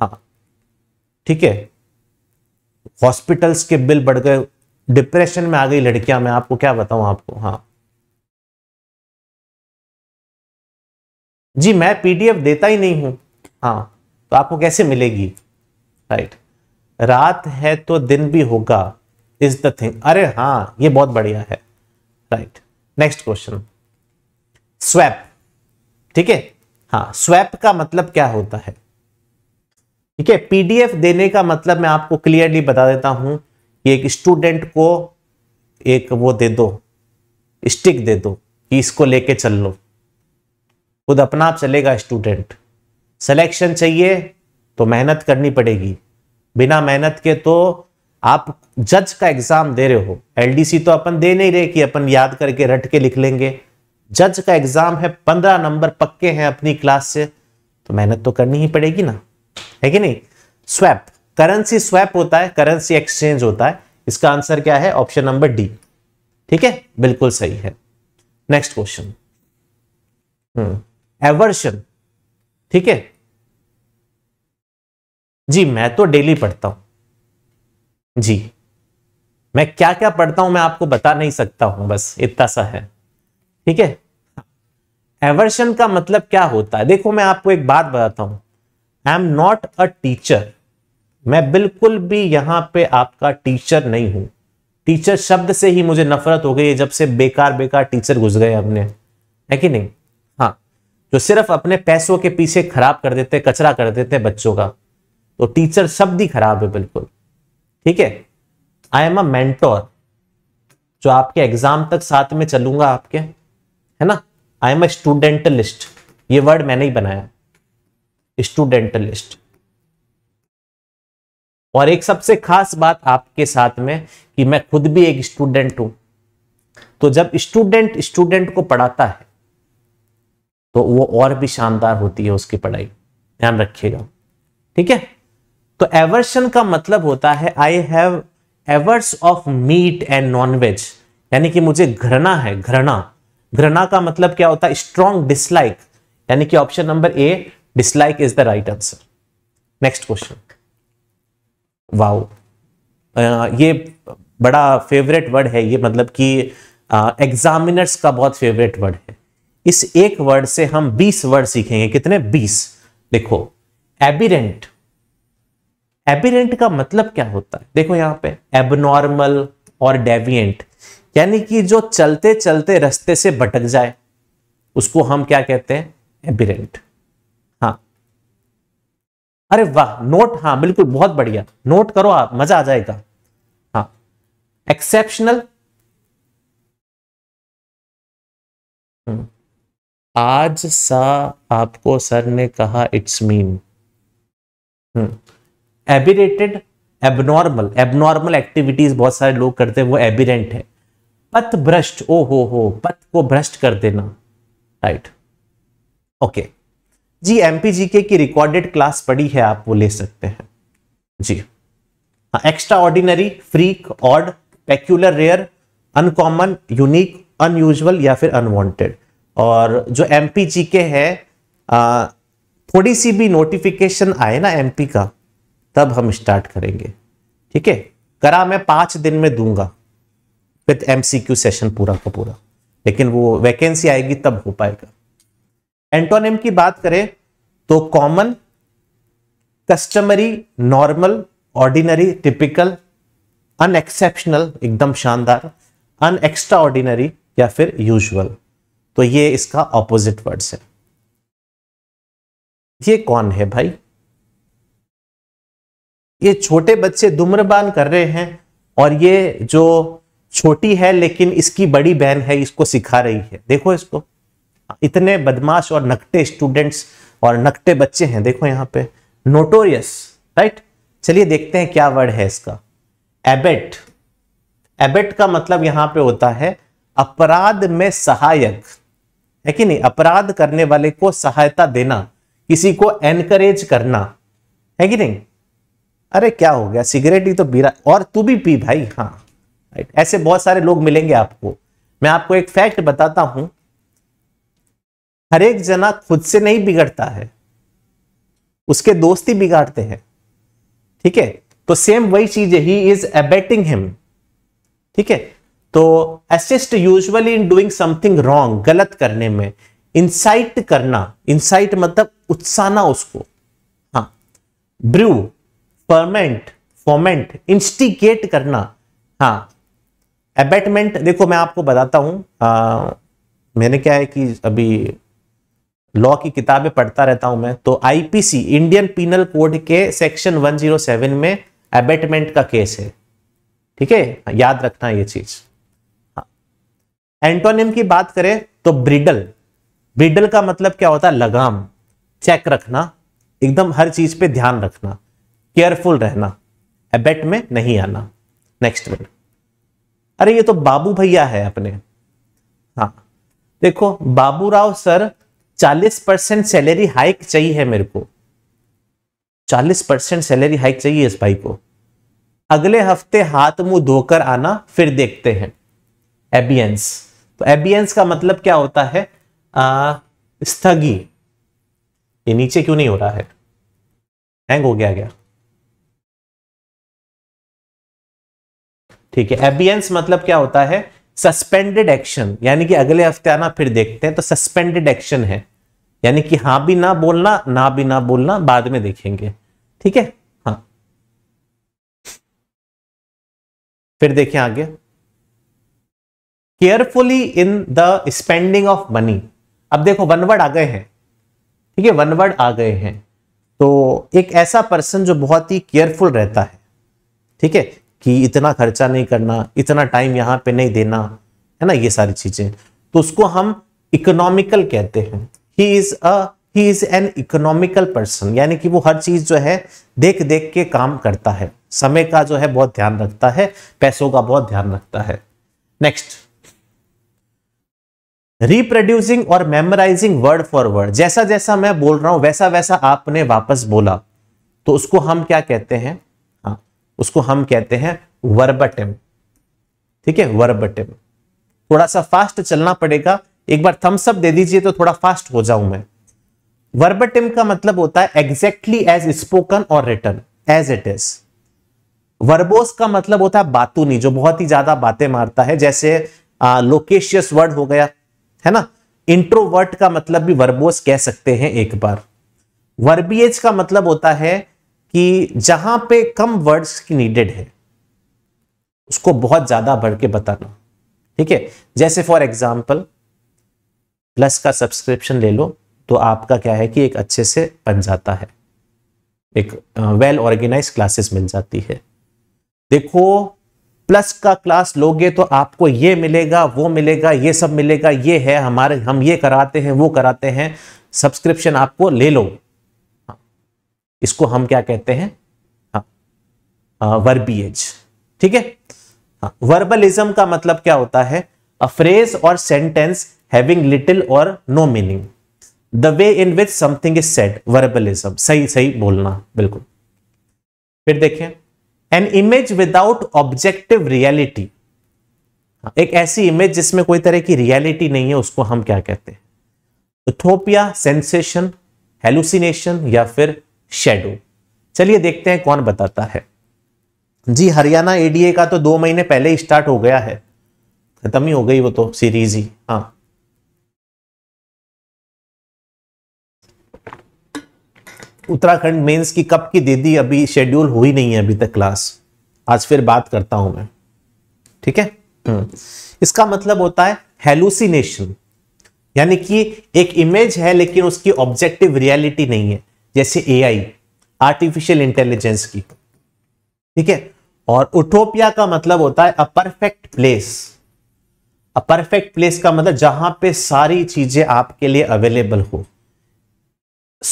हाँ ठीक है हॉस्पिटल्स के बिल बढ़ गए डिप्रेशन में आ गई लड़कियां मैं आपको क्या बताऊं आपको हाँ जी मैं पीडीएफ देता ही नहीं हूं हाँ तो आपको कैसे मिलेगी राइट रात है तो दिन भी होगा इज द थिंग अरे हाँ ये बहुत बढ़िया है राइट नेक्स्ट क्वेश्चन स्वैप ठीक है हाँ स्वैप का मतलब क्या होता है ठीक है पीडीएफ देने का मतलब मैं आपको क्लियरली बता देता हूं कि एक स्टूडेंट को एक वो दे दो स्टिक दे दो कि इसको लेके चल लो खुद अपना आप चलेगा स्टूडेंट सिलेक्शन चाहिए तो मेहनत करनी पड़ेगी बिना मेहनत के तो आप जज का एग्जाम दे रहे हो एलडीसी तो अपन दे नहीं रहे कि अपन याद करके रट के लिख लेंगे जज का एग्जाम है पंद्रह नंबर पक्के हैं अपनी क्लास से तो मेहनत तो करनी ही पड़ेगी ना है कि नहीं स्वैप करेंसी स्वैप होता है करेंसी एक्सचेंज होता है इसका आंसर क्या है ऑप्शन नंबर डी ठीक है बिल्कुल सही है नेक्स्ट क्वेश्चन एवर्शन ठीक है जी मैं तो डेली पढ़ता हूं जी मैं क्या क्या पढ़ता हूं मैं आपको बता नहीं सकता हूं बस इतना सा है ठीक है एवर्शन का मतलब क्या होता है देखो मैं आपको एक बात बताता हूं I am not a teacher मैं बिल्कुल भी यहां पे आपका टीचर नहीं हूं टीचर शब्द से ही मुझे नफरत हो गई है जब से बेकार बेकार टीचर घुस गए हमने है कि नहीं हाँ जो सिर्फ अपने पैसों के पीछे खराब कर देते कचरा कर देते बच्चों का तो टीचर शब्द ही खराब है बिल्कुल ठीक है आई एम अटोर जो आपके एग्जाम तक साथ में चलूंगा आपके है ना आई एम अ स्टूडेंटलिस्ट ये वर्ड मैंने ही बनाया स्टूडेंटलिस्ट और एक सबसे खास बात आपके साथ में कि मैं खुद भी एक स्टूडेंट हूं तो जब स्टूडेंट स्टूडेंट को पढ़ाता है तो वो और भी शानदार होती है उसकी पढ़ाई ध्यान रखिएगा ठीक है तो एवर्सन का मतलब होता है I have averse of meat and non veg यानी कि मुझे घृणा है घृणा घृणा का मतलब क्या होता है स्ट्रॉन्ग डिसलाइक यानी कि option number A dislike is the right answer next question wow ये बड़ा फेवरेट वर्ड है ये मतलब कि एग्जामिनर्स का बहुत फेवरेट वर्ड है इस एक वर्ड से हम 20 वर्ड सीखेंगे कितने 20 देखो एबिरेंट एबिरेंट का मतलब क्या होता है देखो यहाँ पे एबनॉर्मल और डेविएंट यानी कि जो चलते चलते रस्ते से भटक जाए उसको हम क्या कहते हैं एबिरेंट हाँ अरे वाह नोट हाँ बिल्कुल बहुत बढ़िया नोट करो आप मजा आ जाएगा हाँ एक्सेप्शनल हम्म। आज सा आपको सर ने कहा it's hmm. Mean aberrated abnormal abnormal activities बहुत सारे लोग करते हैं वो एबिरेंट है पथ भ्रष्ट ओ हो हो पथ को भ्रष्ट कर देना राइट right. Okay okay. जी एमपीजीके की रिकॉर्डेड क्लास पड़ी है आप वो ले सकते हैं जी हाँ extraordinary freak odd peculiar rare uncommon unique unusual या फिर अनवांटेड और जो एम पी जी के है आ, थोड़ी सी भी नोटिफिकेशन आए ना एमपी का तब हम स्टार्ट करेंगे ठीक है करा मैं पांच दिन में दूंगा विथ एम सेशन पूरा का पूरा लेकिन वो वैकेंसी आएगी तब हो पाएगा एंटोनिम की बात करें तो common customary normal ordinary typical unexceptional एकदम शानदार अनएक्स्ट्रा ऑर्डिनरी या फिर यूजुअल तो ये इसका ऑपोजिट वर्ड्स है ये कौन है भाई ये छोटे बच्चे धूम्रपान कर रहे हैं और ये जो छोटी है लेकिन इसकी बड़ी बहन है इसको सिखा रही है देखो इसको इतने बदमाश और नकटे स्टूडेंट्स और नकटे बच्चे हैं देखो यहाँ पे नोटोरियस राइट चलिए देखते हैं क्या वर्ड है इसका एबेट एबेट का मतलब यहाँ पे होता है अपराध में सहायक है कि नहीं अपराध करने वाले को सहायता देना किसी को एनकरेज करना है कि नहीं अरे क्या हो गया सिगरेट ही तो पीरा और तू भी पी भाई हाँ राइट ऐसे बहुत सारे लोग मिलेंगे आपको मैं आपको एक फैक्ट बताता हूं हर एक जना खुद से नहीं बिगड़ता है उसके दोस्त ही बिगाड़ते हैं ठीक है तो सेम वही चीज है ही इज एबेटिंग हिम ठीक है तो assist usually in doing something wrong गलत करने में इंसाइट करना इंसाइट मतलब उत्साहना उसको हाँ ब्रू परमेंट फोमेंट इंस्टिगेट करना हाँ एबेटमेंट देखो मैं आपको बताता हूँ मैंने क्या है कि अभी लॉ की किताबें पढ़ता रहता हूं मैं तो आईपीसी इंडियन पीनल कोड के सेक्शन 107 में एबेटमेंट का केस है ठीक है याद रखना ये चीज एंटोनियम हाँ। की बात करें तो ब्रिडल ब्रिडल का मतलब क्या होता है लगाम चेक रखना एकदम हर चीज पे ध्यान रखना केयरफुल रहना एबेट में नहीं आना नेक्स्ट वर्ड अरे ये तो बाबू भैया है अपने हाँ देखो Baburao sir 40 percent salary hike चाहिए मेरे को 40 परसेंट सैलरी हाइक चाहिए इस भाई को अगले हफ्ते हाथ मुंह धोकर आना फिर देखते हैं एबियंस तो एबियंस का मतलब क्या होता है आ, स्थगी ये नीचे क्यों नहीं हो रहा है हैंग हो गया क्या ठीक है एबियंस मतलब क्या होता है सस्पेंडेड एक्शन यानी कि अगले हफ्ते आना फिर देखते हैं तो सस्पेंडेड एक्शन है यानी कि हाँ भी ना बोलना ना भी ना बोलना बाद में देखेंगे ठीक है हाँ फिर देखें आगे carefully in the spending of money अब देखो वन वर्ड आ गए हैं ठीक है वन वर्ड आ गए हैं तो एक ऐसा पर्सन जो बहुत ही केयरफुल रहता है ठीक है कि इतना खर्चा नहीं करना इतना टाइम यहाँ पे नहीं देना है ना ये सारी चीजें तो उसको हम इकोनॉमिकल कहते हैं he is a he is an economical person यानी कि वो हर चीज जो है देख देख के काम करता है समय का जो है बहुत ध्यान रखता है पैसों का बहुत ध्यान रखता है नेक्स्ट रिप्रोड्यूसिंग और मेमोराइजिंग वर्ड फॉर वर्ड जैसा जैसा मैं बोल रहा हूं वैसा वैसा आपने वापस बोला तो उसको हम क्या कहते हैं उसको हम कहते हैं वर्बटिम ठीक है वर्बटिम थोड़ा सा फास्ट चलना पड़ेगा एक बार थम्स अप दे दीजिए तो थोड़ा फास्ट हो जाऊं मैं वर्बटिम का मतलब होता है exactly as spoken or written as it is verbose का मतलब होता है बातूनी जो बहुत ही ज्यादा बातें मारता है जैसे लोकेशियस वर्ड हो गया है ना इंट्रोवर्ट का मतलब भी वर्बोस कह सकते हैं एक बार वर्बियज का मतलब होता है कि जहां पे कम वर्ड्स की नीडेड है उसको बहुत ज्यादा भर के बताना ठीक है जैसे फॉर एग्जाम्पल प्लस का सब्सक्रिप्शन ले लो तो आपका क्या है कि एक अच्छे से बन जाता है एक वेल ऑर्गेनाइज क्लासेस मिल जाती है देखो प्लस का क्लास लोगे तो आपको ये मिलेगा वो मिलेगा ये सब मिलेगा ये है हमारे हम ये कराते हैं वो कराते हैं सब्सक्रिप्शन आपको ले लो इसको हम क्या कहते हैं वर्बीएज हाँ, ठीक है हाँ वर्बलिज्म का मतलब क्या होता है a phrase or sentence having little or no meaning the way in which something is said verbalism सही सही बोलना बिल्कुल फिर देखें an image without objective reality एक ऐसी इमेज जिसमें कोई तरह की रियलिटी नहीं है उसको हम क्या कहते हैं थोपिया सेंसेशन हेलुसिनेशन या फिर शेडो चलिए देखते हैं कौन बताता है जी हरियाणा एडीए का तो दो महीने पहले ही स्टार्ट हो गया है खत्म ही हो गई वो तो सीरीज ही हाँ उत्तराखंड मेंस की कब की दे दी अभी शेड्यूल हुई नहीं है अभी तक क्लास आज फिर बात करता हूं मैं ठीक है हम्म। इसका मतलब होता है हेलुसिनेशन यानी कि एक इमेज है लेकिन उसकी ऑब्जेक्टिव रियलिटी नहीं है जैसे एआई आर्टिफिशियल इंटेलिजेंस की ठीक है और उठोपिया का मतलब होता है a perfect place a perfect place का मतलब जहां पे सारी चीजें आपके लिए अवेलेबल हो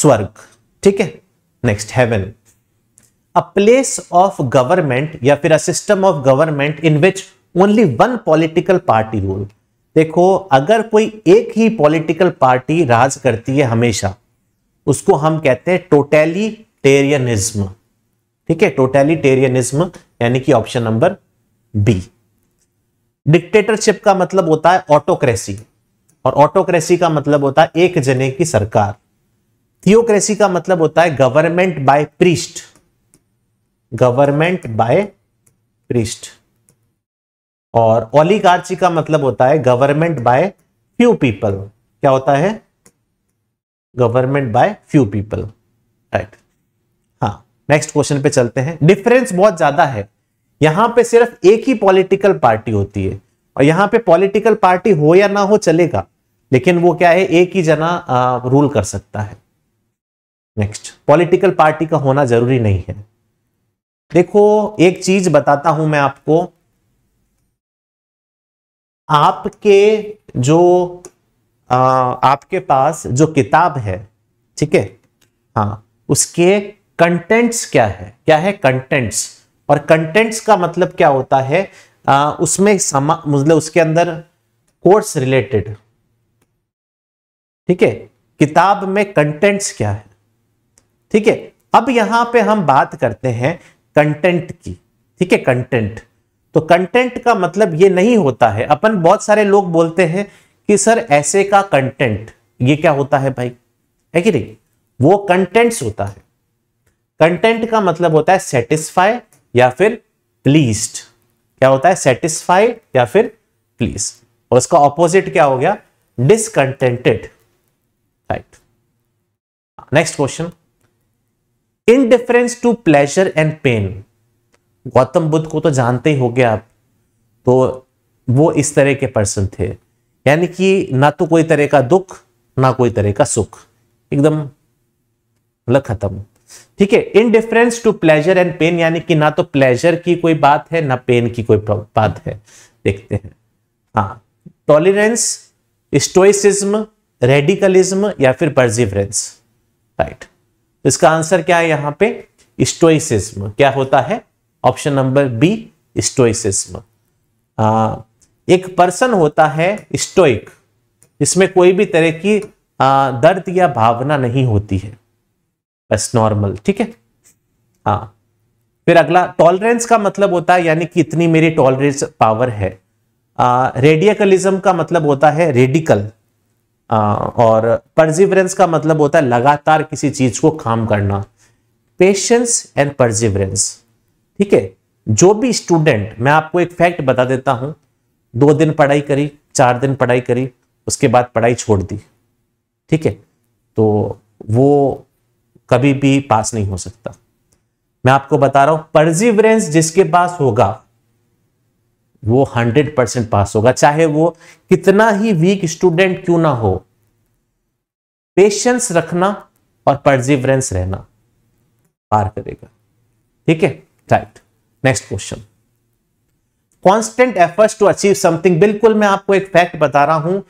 स्वर्ग ठीक है next heaven a place of government या फिर a system of government in which only one political party rule देखो अगर कोई एक ही पॉलिटिकल पार्टी राज करती है हमेशा उसको हम कहते हैं टोटेलिटेरियनिज्म ठीक है टोटेलिटेरियनिज्म यानी कि ऑप्शन नंबर बी डिक्टेटरशिप का मतलब होता है ऑटोक्रेसी और ऑटोक्रेसी का मतलब होता है एक जने की सरकार थियोक्रेसी का मतलब होता है government by priest government by priest और ओलिगार्ची का मतलब होता है गवर्नमेंट बाय फ्यू पीपल क्या होता है government by few people right हाँ नेक्स्ट क्वेश्चन पे चलते हैं डिफरेंस बहुत ज्यादा है यहां पे सिर्फ एक ही पॉलिटिकल पार्टी होती है और यहां पे पॉलिटिकल पार्टी हो या ना हो चलेगा लेकिन वो क्या है एक ही जना आ, रूल कर सकता है नेक्स्ट पॉलिटिकल पार्टी का होना जरूरी नहीं है देखो एक चीज बताता हूं मैं आपको आपके जो आ, आपके पास जो किताब है ठीक है हाँ उसके कंटेंट्स क्या है क्या है कंटेंट्स और कंटेंट्स का मतलब क्या होता है आ, उसमें समा मतलब उसके अंदर कोर्स रिलेटेड ठीक है किताब में कंटेंट्स क्या है ठीक है अब यहां पे हम बात करते हैं कंटेंट की ठीक है कंटेंट तो कंटेंट का मतलब ये नहीं होता है अपन बहुत सारे लोग बोलते हैं कि सर ऐसे का कंटेंट ये क्या होता है भाई है कि नहीं वो कंटेंट्स होता है कंटेंट का मतलब होता है सेटिस्फाई या फिर प्लीस्ड क्या होता है सेटिस्फाई या फिर प्लीज और उसका ऑपोजिट क्या हो गया discontented right next question indifference to pleasure and pain Gautam Buddha को तो जानते ही हो गया आप तो वो इस तरह के पर्सन थे यानी कि ना तो कोई तरह का दुख ना कोई तरह का सुख एकदम मतलब खत्म ठीक है indifference to pleasure and pain यानी कि ना तो प्लेजर की कोई बात है ना पेन की कोई बात है देखते हैं हाँ टॉलरेंस स्टोइसिज्म रेडिकलिज्म या फिर परजिवरेंस राइट तो इसका आंसर क्या है यहां पे स्टोइसिज्म क्या होता है ऑप्शन नंबर बी स्टोइसिज्म एक पर्सन होता है स्टोइक इसमें कोई भी तरह की आ, दर्द या भावना नहीं होती है बस नॉर्मल ठीक है हाँ फिर अगला टॉलरेंस का मतलब होता है यानी कि इतनी मेरी टॉलरेंस पावर है रेडियकलिज्म का मतलब होता है रेडिकल आ, और परजिवरेंस का मतलब होता है लगातार किसी चीज को काम करना पेशेंस एंड परजिवरेंस ठीक है जो भी स्टूडेंट मैं आपको एक फैक्ट बता देता हूं दो दिन पढ़ाई करी चार दिन पढ़ाई करी उसके बाद पढ़ाई छोड़ दी ठीक है तो वो कभी भी पास नहीं हो सकता मैं आपको बता रहा हूं परजिवरेंस जिसके पास होगा वो हंड्रेड परसेंट पास होगा चाहे वो कितना ही वीक स्टूडेंट क्यों ना हो पेशेंस रखना और परजिवरेंस रहना पार करेगा ठीक है right next question constant efforts to achieve something बिल्कुल मैं आपको एक फैक्ट बता रहा हूं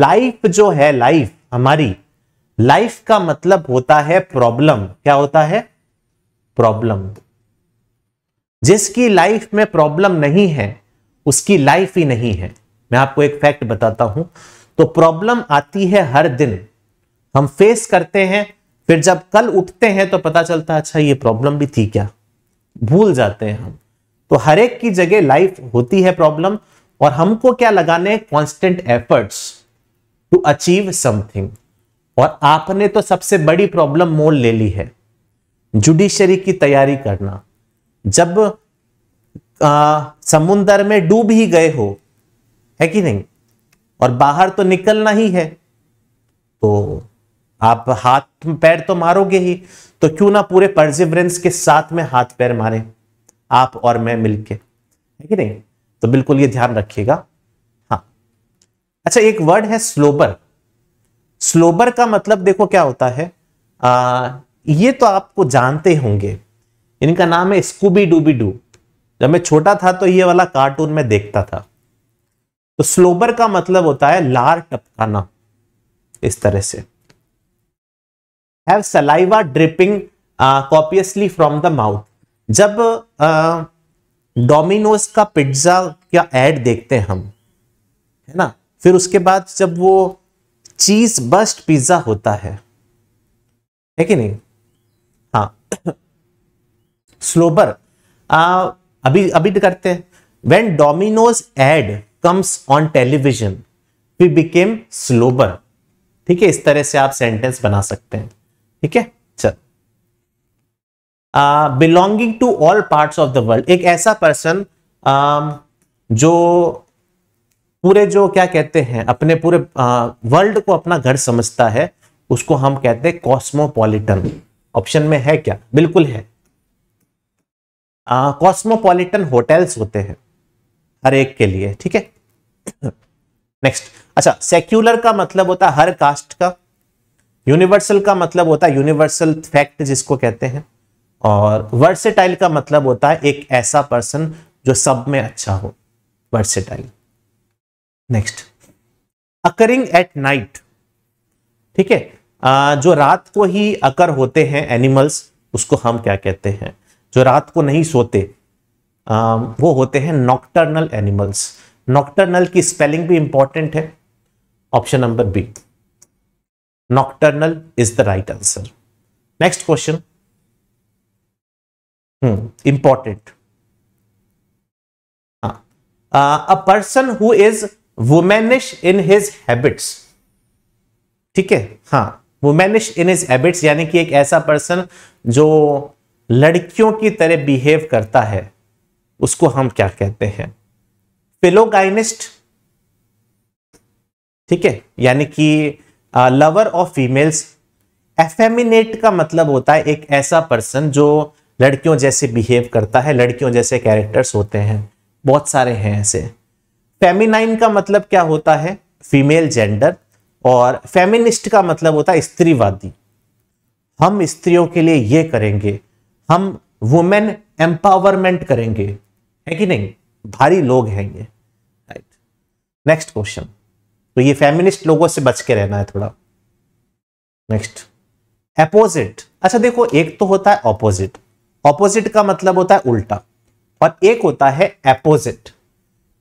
लाइफ जो है लाइफ हमारी लाइफ का मतलब होता है प्रॉब्लम क्या होता है प्रॉब्लम जिसकी लाइफ में प्रॉब्लम नहीं है उसकी लाइफ ही नहीं है मैं आपको एक फैक्ट बताता हूं तो प्रॉब्लम आती है हर दिन हम फेस करते हैं फिर जब कल उठते हैं तो पता चलता है अच्छा ये प्रॉब्लम भी थी क्या भूल जाते हैं हम तो हर एक की जगह लाइफ होती है प्रॉब्लम और हमको क्या लगाने constant efforts to achieve something और आपने तो सबसे बड़ी प्रॉब्लम मोल ले ली है जुडिशरी की तैयारी करना जब आ, समुंदर में डूब ही गए हो है कि नहीं और बाहर तो निकलना ही है तो आप हाथ पैर तो मारोगे ही तो क्यों ना पूरे परसिवरेंस के साथ में हाथ पैर मारें आप और मैं मिलके है कि नहीं तो बिल्कुल ये ध्यान रखिएगा हाँ अच्छा एक वर्ड है स्लोबर स्लोबर का मतलब देखो क्या होता है आ, ये तो आपको जानते होंगे इनका नाम है स्कूबी डूबी डू जब मैं छोटा था तो ये वाला कार्टून में देखता था तो स्लोबर का मतलब होता है लार टपकाना इस तरह से have saliva dripping copiously from the mouth जब डोमिनोज का पिज्ज़ा का एड देखते हैं हम है ना फिर उसके बाद जब वो चीज बस्ट पिज्ज़ा होता है है कि नहीं हाँ स्लोबर आ, अभी अभी करते हैं when Domino's ad comes on television we became slobber ठीक है इस तरह से आप सेंटेंस बना सकते हैं ठीक है belonging to all parts of the world एक ऐसा पर्सन um, जो पूरे जो क्या कहते हैं अपने पूरे वर्ल्ड को अपना घर समझता है उसको हम कहते हैं कॉस्मोपॉलिटन ऑप्शन में है क्या बिल्कुल है कॉस्मोपॉलिटन होटल्स होते हैं हर एक के लिए ठीक है नेक्स्ट अच्छा सेक्यूलर का मतलब होता है हर कास्ट का यूनिवर्सल का मतलब होता है यूनिवर्सल फैक्ट जिसको कहते हैं और वर्सेटाइल का मतलब होता है एक ऐसा पर्सन जो सब में अच्छा हो versatile next occurring at night ठीक है जो रात को ही अकर होते हैं एनिमल्स उसको हम क्या कहते हैं जो रात को नहीं सोते आ, वो होते हैं नॉक्टर्नल एनिमल्स नॉक्टर्नल की स्पेलिंग भी इंपॉर्टेंट है option number B nocturnal is the right answer next question important a person who is womanish in his habits ठीक है हाँ वुमेनिश इन हिज हैबिट्स यानी कि एक ऐसा पर्सन जो लड़कियों की तरह बिहेव करता है उसको हम क्या कहते हैं फिलोगाइनिस्ट ठीक है यानी कि लवर ऑफ फीमेल्स एफेमिनेट का मतलब होता है एक ऐसा पर्सन जो लड़कियों जैसे बिहेव करता है लड़कियों जैसे कैरेक्टर्स होते हैं बहुत सारे हैं ऐसे फेमिनाइन का मतलब क्या होता है फीमेल जेंडर और फेमिनिस्ट का मतलब होता है स्त्रीवादी हम स्त्रियों के लिए ये करेंगे हम वुमेन एम्पावरमेंट करेंगे है कि नहीं भारी लोग हैं ये राइट नेक्स्ट क्वेश्चन तो ये फेमिनिस्ट लोगों से बच के रहना है थोड़ा नेक्स्ट अपोजिट अच्छा देखो एक तो होता है ऑपोजिट ऑपोजिट का मतलब होता है उल्टा और एक होता है एपोजिट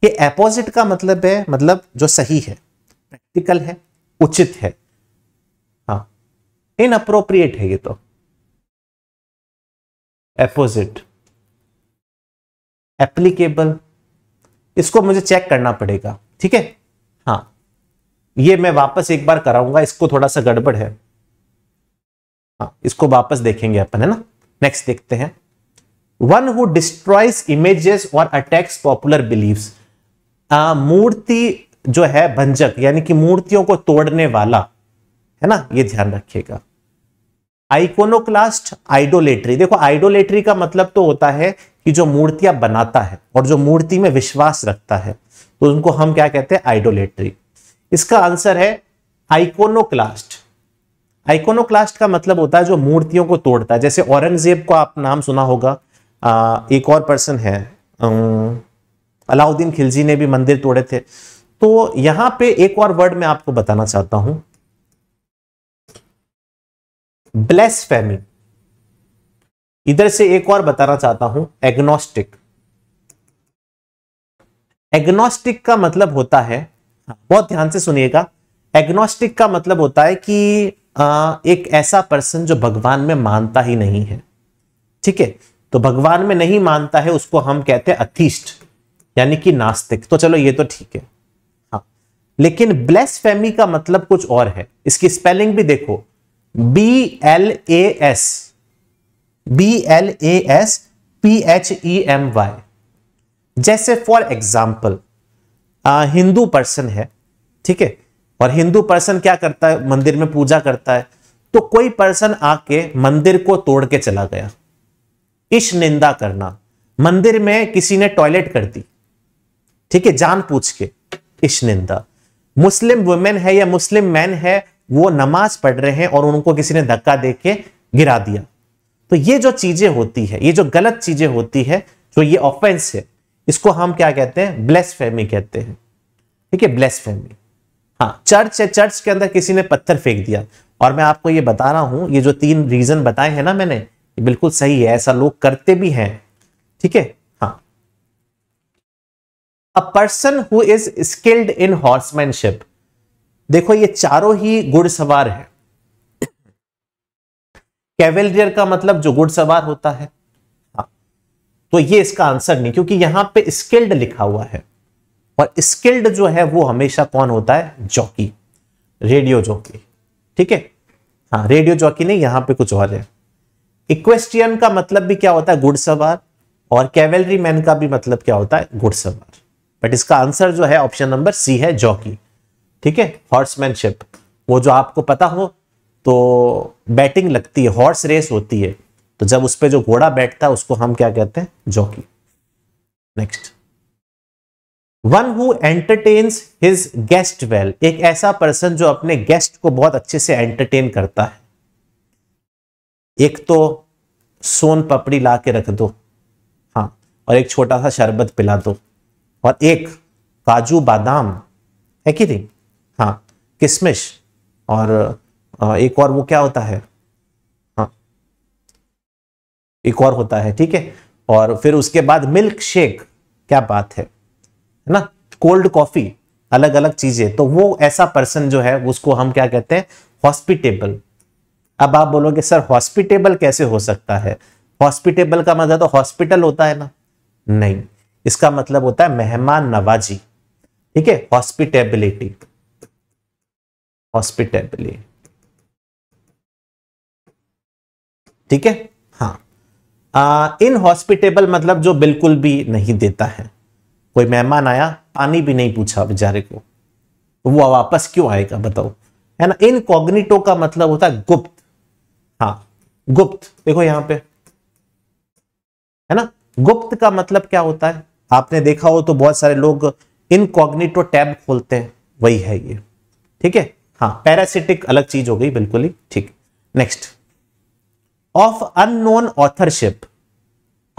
ये एपोजिट का मतलब है मतलब जो सही है प्रैक्टिकल है उचित है हाँ अप्रोप्रिएट है ये तो एपोजिट एप्लीकेबल इसको मुझे चेक करना पड़ेगा ठीक है हाँ ये मैं वापस एक बार कराऊंगा इसको थोड़ा सा गड़बड़ है हाँ इसको वापस देखेंगे अपन है ना नेक्स्ट देखते हैं one who destroys images or attacks popular believe मूर्ति जो है भंजक यानी कि मूर्तियों को तोड़ने वाला है ना ये ध्यान रखिएगा आइकोनोक्लास्ट आइडोलेट्री देखो आइडोलेट्री का मतलब तो होता है कि जो मूर्तियां बनाता है और जो मूर्ति में विश्वास रखता है तो उनको हम क्या कहते हैं आइडोलेट्री इसका आंसर है आइकोनोक्लास्ट आइकोनोक्लास्ट का मतलब होता है जो मूर्तियों को तोड़ता है जैसे औरंगजेब को आप नाम सुना होगा आ, एक और पर्सन है अलाउद्दीन खिलजी ने भी मंदिर तोड़े थे तो यहां पे एक और वर्ड मैं आपको बताना चाहता हूं ब्लेस इधर से एक और बताना चाहता हूं एग्नोस्टिक एग्नोस्टिक का मतलब होता है बहुत ध्यान से सुनिएगा एग्नोस्टिक का मतलब होता है कि आ, एक ऐसा पर्सन जो भगवान में मानता ही नहीं है ठीक है तो भगवान में नहीं मानता है उसको हम कहते हैं अथीस्ट यानी कि नास्तिक तो चलो ये तो ठीक है हाँ लेकिन ब्लेस फैमी का मतलब कुछ और है इसकी स्पेलिंग भी देखो B L A S B L A S P H E M Y जैसे फॉर एग्जाम्पल हिंदू पर्सन है ठीक है और हिंदू पर्सन क्या करता है मंदिर में पूजा करता है तो कोई पर्सन आके मंदिर को तोड़ के चला गया इस निंदा करना मंदिर में किसी ने टॉयलेट कर दी ठीक है जान पूछ के इस निंदा मुस्लिम वुमेन है या मुस्लिम मैन है वो नमाज पढ़ रहे हैं और उनको किसी ने धक्का दे के गिरा दिया तो ये जो चीजें होती है ये जो गलत चीजें होती है जो ये ऑफेंस है इसको हम क्या कहते हैं फेमी कहते हैं ठीक है ब्लेस फेमी हाँ चर्च है चर्च के अंदर किसी ने पत्थर फेंक दिया और मैं आपको ये बता रहा हूं ये जो तीन रीजन बताए हैं ना मैंने बिल्कुल सही है ऐसा लोग करते भी हैं ठीक है हाँ a person who is skilled in horsemanship देखो ये चारों ही घुड़सवार है कैवेलियर का मतलब जो घुड़सवार होता है हाँ। तो ये इसका आंसर नहीं क्योंकि यहां पे स्किल्ड लिखा हुआ है और स्किल्ड जो है वो हमेशा कौन होता है जॉकी रेडियो जॉकी ठीक है हाँ रेडियो जॉकी नहीं यहां पे कुछ और है इक्वेस्टियन का मतलब भी क्या होता है घुड़सवार और कैवेलरी मैन का भी मतलब क्या होता है घुड़सवार बट इसका आंसर जो है ऑप्शन नंबर सी है जॉकी ठीक है हॉर्समैनशिप वो जो आपको पता हो तो बैटिंग लगती है हॉर्स रेस होती है तो जब उस पर जो घोड़ा बैठता है उसको हम क्या कहते हैं jockey next one who entertains his guest well एक ऐसा पर्सन जो अपने गेस्ट को बहुत अच्छे से एंटरटेन करता है एक तो सोन पपड़ी ला के रख दो हाँ और एक छोटा सा शरबत पिला दो और एक काजू बादाम है कि नहीं हाँ किशमिश और एक और वो क्या होता है हाँ एक और होता है ठीक है और फिर उसके बाद मिल्क शेक क्या बात है है ना कोल्ड कॉफी अलग अलग चीजें तो वो ऐसा पर्सन जो है उसको हम क्या कहते हैं हॉस्पिटेबल अब आप बोलोगे सर हॉस्पिटेबल कैसे हो सकता है हॉस्पिटेबल का मतलब तो हॉस्पिटल होता है ना नहीं इसका मतलब होता है मेहमान नवाजी ठीक है हॉस्पिटेबिलिटी हॉस्पिटेबिलिटी ठीक है हाँ इन हॉस्पिटेबल मतलब जो बिल्कुल भी नहीं देता है कोई मेहमान आया पानी भी नहीं पूछा बेचारे को वो वापस क्यों आएगा बताओ है ना इनकॉग्निटो का मतलब होता है गुप्त हाँ गुप्त देखो यहां पे है ना गुप्त का मतलब क्या होता है आपने देखा हो तो बहुत सारे लोग इनकॉग्निटो टैब खोलते हैं वही है ये ठीक है हाँ पैरासिटिक अलग चीज हो गई बिल्कुल ही ठीक next of unknown authorship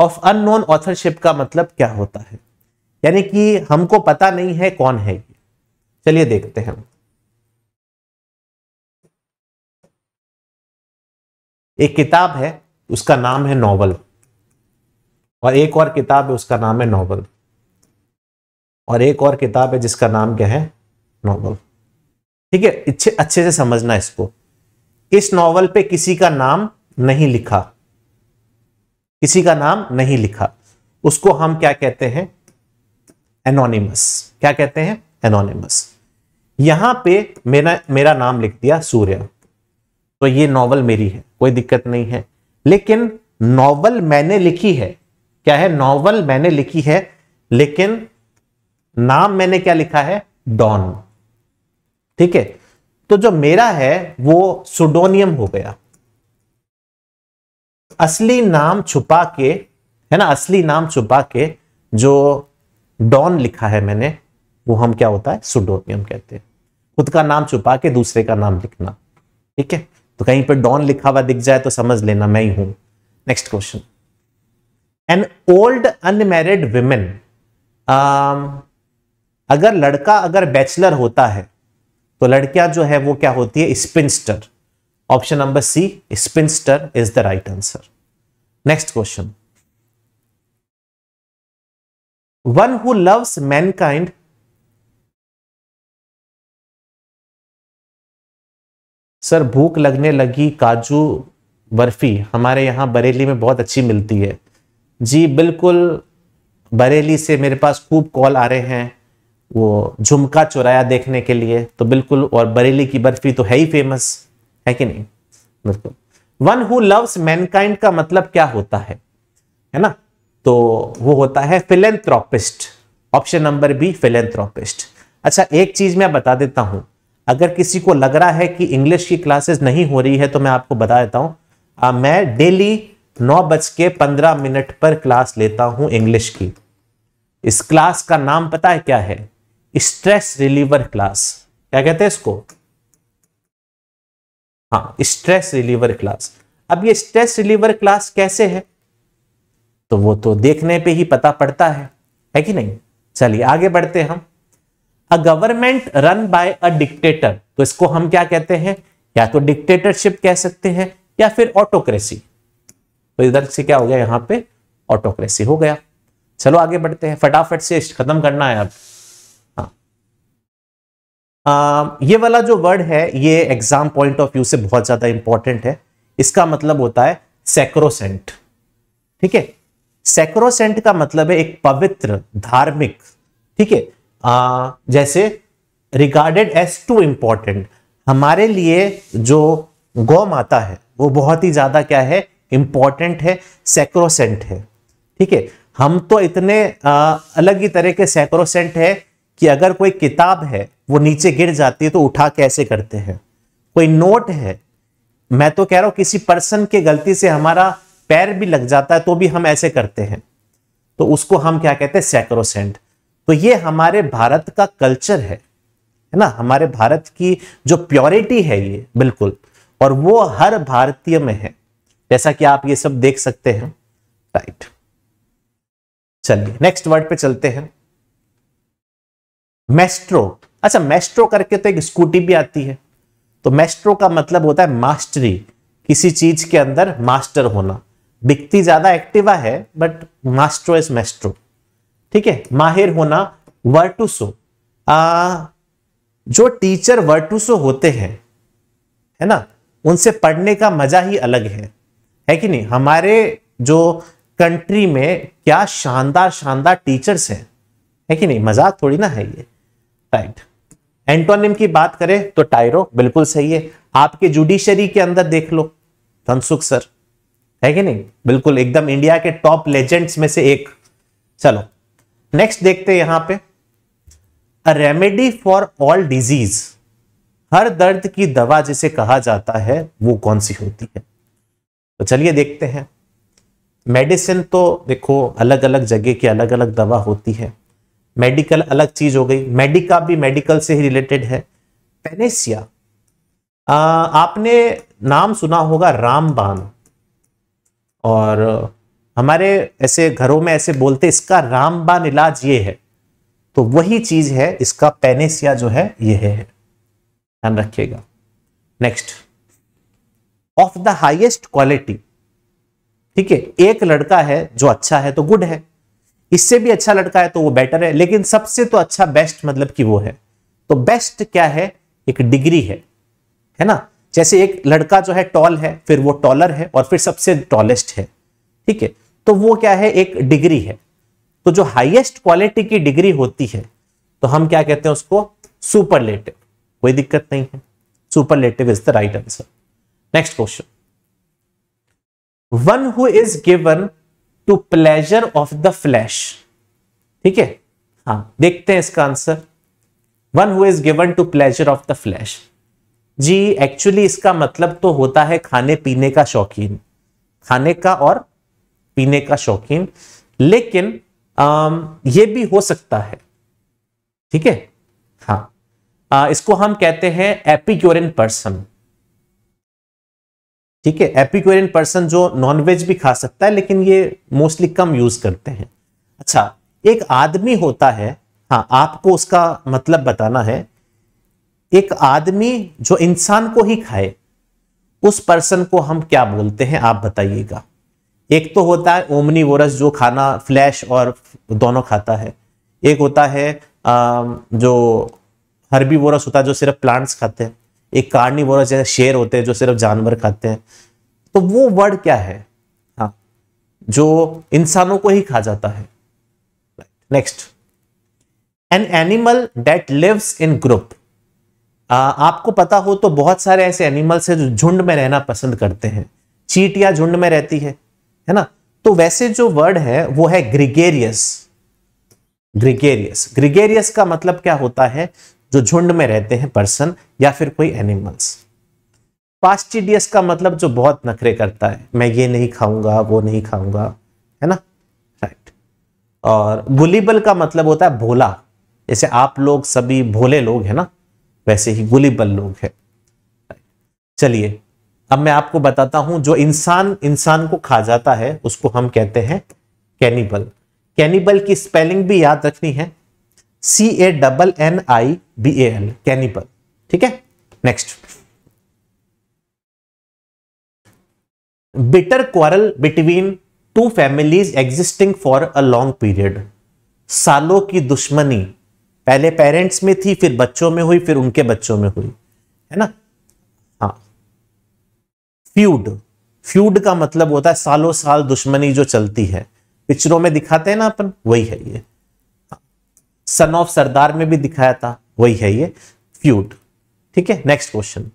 of unknown authorship का मतलब क्या होता है यानी कि हमको पता नहीं है कौन है चलिए देखते हैं एक किताब है उसका नाम है नॉवल और एक और किताब है उसका नाम है नॉवल और एक और किताब है जिसका नाम क्या है नॉवल ठीक है अच्छे अच्छे से समझना इसको इस नॉवल पे किसी का नाम नहीं लिखा किसी का नाम नहीं लिखा उसको हम क्या कहते हैं एनोनिमस क्या कहते हैं एनोनिमस यहां पे मेरा मेरा नाम लिख दिया सूर्य तो ये नॉवल मेरी है कोई दिक्कत नहीं है लेकिन नॉवल मैंने लिखी है क्या है नॉवल मैंने लिखी है लेकिन नाम मैंने क्या लिखा है डॉन ठीक है तो जो मेरा है वो सुडोनियम हो गया असली नाम छुपा के है ना असली नाम छुपा के जो डॉन लिखा है मैंने वो हम क्या होता है सुडोनियम कहते हैं खुद का नाम छुपा के दूसरे का नाम लिखना ठीक है तो कहीं पर डॉन लिखा हुआ दिख जाए तो समझ लेना मैं ही हूं next question an old unmarried women अगर लड़का अगर बैचलर होता है तो लड़कियां जो है वो क्या होती है spinster option number C spinster is the right answer next question one who loves mankind sir भूख लगने लगी काजू बर्फी हमारे यहाँ बरेली में बहुत अच्छी मिलती है जी बिल्कुल बरेली से मेरे पास खूब कॉल आ रहे हैं वो झुमका चुराया देखने के लिए तो बिल्कुल और बरेली की बर्फी तो है ही फेमस है कि नहीं बिल्कुल वन हु लव्स मैनकाइंड का मतलब क्या होता है है ना तो वो होता है philanthropist option number B philanthropist अच्छा एक चीज मैं बता देता हूं अगर किसी को लग रहा है कि इंग्लिश की क्लासेस नहीं हो रही है तो मैं आपको बता देता आ, मैं डेली नौ बज के पंद्रह मिनट पर क्लास लेता हूं इंग्लिश की इस क्लास का नाम पता है क्या है स्ट्रेस रिलीवर क्लास क्या कहते हैं इसको हाँ स्ट्रेस रिलीवर क्लास अब ये स्ट्रेस रिलीवर क्लास कैसे है तो वो तो देखने पे ही पता पड़ता है है कि नहीं चलिए आगे बढ़ते हम a government run by a dictator तो इसको हम क्या कहते हैं या तो डिक्टेटरशिप कह सकते हैं या फिर ऑटोक्रेसी तो इधर से क्या हो गया यहां पे ऑटोक्रेसी हो गया चलो आगे बढ़ते हैं फटाफट से खत्म करना है अब हाँ ये वाला जो वर्ड है ये एग्जाम पॉइंट ऑफ व्यू से बहुत ज्यादा इंपॉर्टेंट है इसका मतलब होता है सेक्रोसेंट ठीक है सेक्रोसेंट का मतलब है एक पवित्र धार्मिक ठीक है जैसे रिगार्डेड एज टू इंपॉर्टेंट हमारे लिए जो गौ माता है वो बहुत ही ज्यादा क्या है इंपॉर्टेंट है सेक्रोसेंट है ठीक है हम तो इतने आ, अलग ही तरह के सेक्रोसेंट है कि अगर कोई किताब है वो नीचे गिर जाती है तो उठा कैसे करते हैं कोई नोट है मैं तो कह रहा हूं किसी पर्सन के गलती से हमारा पैर भी लग जाता है तो भी हम ऐसे करते हैं तो उसको हम क्या कहते हैं सैक्रोसेंट तो ये हमारे भारत का कल्चर है है ना हमारे भारत की जो प्योरिटी है ये बिल्कुल और वो हर भारतीय में है जैसा कि आप ये सब देख सकते हैं राइट चलिए नेक्स्ट वर्ड पे चलते हैं मेस्ट्रो अच्छा मेस्ट्रो करके तो एक स्कूटी भी आती है तो मेस्ट्रो का मतलब होता है मास्टरी किसी चीज के अंदर मास्टर होना दिखती ज्यादा एक्टिवा है बट मास्ट्रो इज मेस्ट्रो ठीक है माहिर होना वर्टूसो आ, जो टीचर वर्टूसो होते हैं है ना उनसे पढ़ने का मजा ही अलग है है कि नहीं हमारे जो कंट्री में क्या शानदार शानदार टीचर्स हैं है कि नहीं मजाक थोड़ी ना है ये राइट एंटोनिम की बात करें तो टायरो बिल्कुल सही है आपके जुडिशरी के अंदर देख लो धनसुख सर है कि नहीं बिल्कुल एकदम इंडिया के टॉप लेजेंड्स में से एक चलो नेक्स्ट देखते हैं यहां पे a remedy for all disease हर दर्द की दवा जिसे कहा जाता है वो कौन सी होती है तो चलिए देखते हैं मेडिसिन तो देखो अलग अलग जगह की अलग अलग दवा होती है मेडिकल अलग चीज हो गई मेडिका भी मेडिकल से ही रिलेटेड है पेनेसिया आपने नाम सुना होगा रामबाण और हमारे ऐसे घरों में ऐसे बोलते इसका रामबान इलाज ये है तो वही चीज है इसका पेनेसिया जो है ये है ध्यान रखिएगा next of the highest quality ठीक है एक लड़का है जो अच्छा है तो गुड है इससे भी अच्छा लड़का है तो वो बेटर है लेकिन सबसे तो अच्छा बेस्ट मतलब कि वो है तो बेस्ट क्या है एक डिग्री है है ना जैसे एक लड़का जो है टॉल है फिर वो टॉलर है और फिर सबसे टॉलेस्ट है ठीक है तो वो क्या है एक डिग्री है तो जो हाईएस्ट क्वालिटी की डिग्री होती है तो हम क्या कहते हैं उसको सुपरलेटिव कोई दिक्कत नहीं है superlative is the right answer next question one who is given to pleasure of the flesh ठीक है हाँ देखते हैं इसका आंसर one who is given to pleasure of the flesh जी एक्चुअली इसका मतलब तो होता है खाने पीने का शौकीन खाने का और पीने का शौकीन लेकिन आ, ये भी हो सकता है ठीक है हाँ आ, इसको हम कहते हैं एपिक्योरियन पर्सन ठीक है एपिक्योरियन पर्सन जो नॉनवेज भी खा सकता है लेकिन ये मोस्टली कम यूज करते हैं अच्छा एक आदमी होता है हाँ आपको उसका मतलब बताना है एक आदमी जो इंसान को ही खाए उस पर्सन को हम क्या बोलते हैं आप बताइएगा एक तो होता है ओमनी वोरस जो खाना फ्लैश और दोनों खाता है एक होता है जो हर्बी वोरस होता है जो सिर्फ प्लांट्स खाते हैं एक कार्नी वोरस जैसे शेर होते हैं जो सिर्फ जानवर खाते हैं तो वो वर्ड क्या है हाँ जो इंसानों को ही खा जाता है next an animal that lives in group आपको पता हो तो बहुत सारे ऐसे एनिमल्स हैं जो झुंड में रहना पसंद करते हैं चीटियां झुंड में रहती है है ना तो वैसे जो वर्ड है वो है ग्रिगेरियस ग्रिगेरियस ग्रिगेरियस का मतलब क्या होता है जो झुंड में रहते हैं पर्सन या फिर कोई एनिमल्स पास्टिडियस का मतलब जो बहुत नखरे करता है मैं ये नहीं खाऊंगा वो नहीं खाऊंगा है ना राइट और गुलीबल का मतलब होता है भोला जैसे आप लोग सभी भोले लोग है ना वैसे ही गुलीबल लोग हैं चलिए अब मैं आपको बताता हूं जो इंसान इंसान को खा जाता है उसको हम कहते हैं कैनिबल कैनिबल की स्पेलिंग भी याद रखनी है C A double N I B A L cannibal ठीक है next bitter quarrel between two families existing for a long period सालों की दुश्मनी पहले पेरेंट्स में थी फिर बच्चों में हुई फिर उनके बच्चों में हुई है ना हाँ फ्यूड फ्यूड का मतलब होता है सालों साल दुश्मनी जो चलती है पिक्चरों में दिखाते हैं ना अपन वही है ये सन हाँ। ऑफ सरदार में भी दिखाया था वही है ये फ्यूड ठीक है next question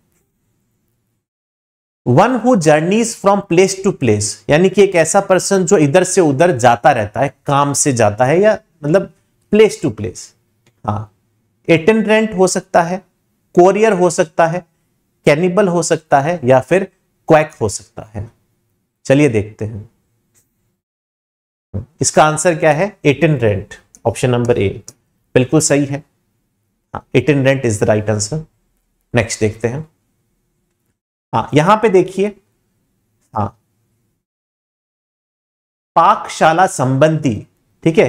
one who journeys from place to place यानी कि एक ऐसा पर्सन जो इधर से उधर जाता रहता है काम से जाता है या मतलब प्लेस टू प्लेस हाँ एटेंडेंट हो सकता है कोरियर हो सकता है कैनिबल हो सकता है या फिर क्वैक हो सकता है चलिए देखते हैं इसका आंसर क्या है एटेंडेंट ऑप्शन नंबर ए बिल्कुल सही है हाँ, attendant is the right answer next देखते हैं हाँ यहां पे देखिए हाँ पाकशाला संबंधी ठीक है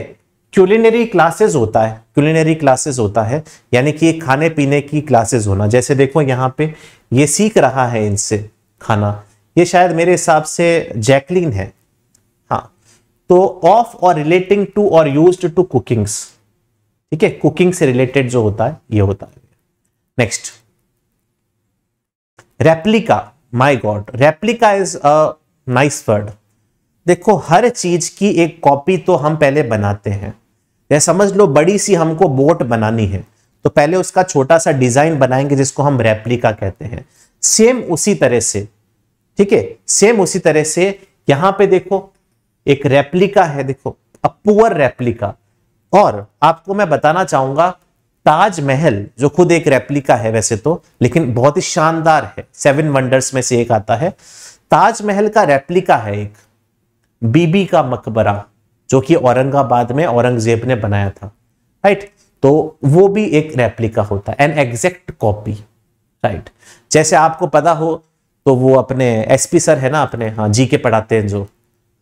क्यूलिनरी क्लासेस होता है क्यूलिनरी क्लासेस होता है यानी कि खाने पीने की क्लासेस होना जैसे देखो यहाँ पे ये सीख रहा है इनसे खाना ये शायद मेरे हिसाब से जैकलिन है हाँ तो of or relating to or use to cookings ठीक है कुकिंग से रिलेटेड जो होता है ये होता है next replica my god replica is a nice word देखो हर चीज की एक कॉपी तो हम पहले बनाते हैं या समझ लो बड़ी सी हमको बोट बनानी है तो पहले उसका छोटा सा डिजाइन बनाएंगे जिसको हम रेप्लिका कहते हैं सेम उसी तरह से ठीक है सेम उसी तरह से यहां पे देखो एक रेप्लिका है देखो अ पुअर रेप्लिका और आपको मैं बताना चाहूंगा ताजमहल जो खुद एक रेप्लिका है वैसे तो लेकिन बहुत ही शानदार है सेवन वंडर्स में से एक आता है ताजमहल का रेप्लिका है एक बीबी का मकबरा जो कि औरंगाबाद में औरंगजेब ने बनाया था राइट तो वो भी एक रेप्लिका होता है एन एग्जैक्ट कॉपी राइट जैसे आपको पता हो तो वो अपने एसपी सर है ना अपने हाँ जी के पढ़ाते हैं जो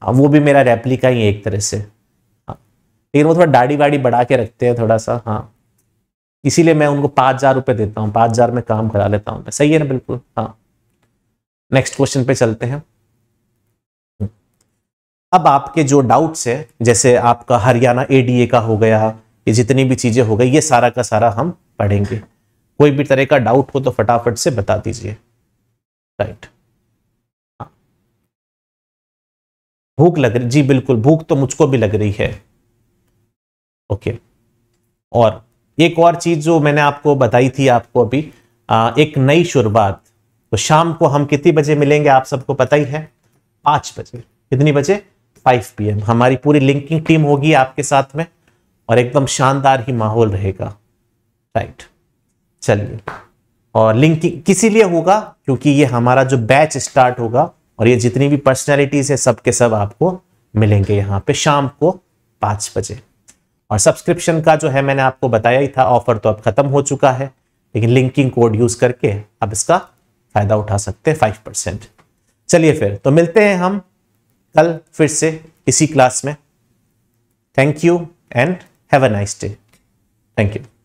हाँ, वो भी मेरा रेप्लिका ही है एक तरह से हाँ लेकिन वो थोड़ा दाढ़ी वाड़ी बढ़ा के रखते हैं थोड़ा सा हाँ इसीलिए मैं उनको पाँच हज़ार रुपये देता हूँ पाँच हज़ार में काम करा लेता हूँ सही है ना बिल्कुल हाँ नेक्स्ट क्वेश्चन पे चलते हैं अब आपके जो डाउट्स है जैसे आपका हरियाणा एडीए का हो गया ये जितनी भी चीजें हो गई ये सारा का सारा हम पढ़ेंगे कोई भी तरह का डाउट हो तो फटाफट से बता दीजिए राइट हाँ। भूख लग रही जी बिल्कुल भूख तो मुझको भी लग रही है ओके और एक और चीज जो मैंने आपको बताई थी आपको अभी आ, एक नई शुरुआत तो शाम को हम कितनी बजे मिलेंगे आप सबको पता ही है पांच बजे कितनी बजे फाइव पी हमारी पूरी लिंकिंग टीम होगी आपके साथ में और एकदम शानदार ही माहौल रहेगा राइट चलिए और लिंकिंग किसी लिए होगा क्योंकि ये हमारा जो बैच स्टार्ट होगा और ये जितनी भी पर्सनैलिटीज है सबके सब आपको मिलेंगे यहाँ पे शाम को पाँच बजे और सब्सक्रिप्शन का जो है मैंने आपको बताया ही था ऑफर तो अब खत्म हो चुका है लेकिन लिंकिंग कोड यूज करके आप इसका फायदा उठा सकते हैं फाइव परसेंट चलिए फिर तो मिलते हैं हम कल फिर से इसी क्लास में thank you and have a nice day thank you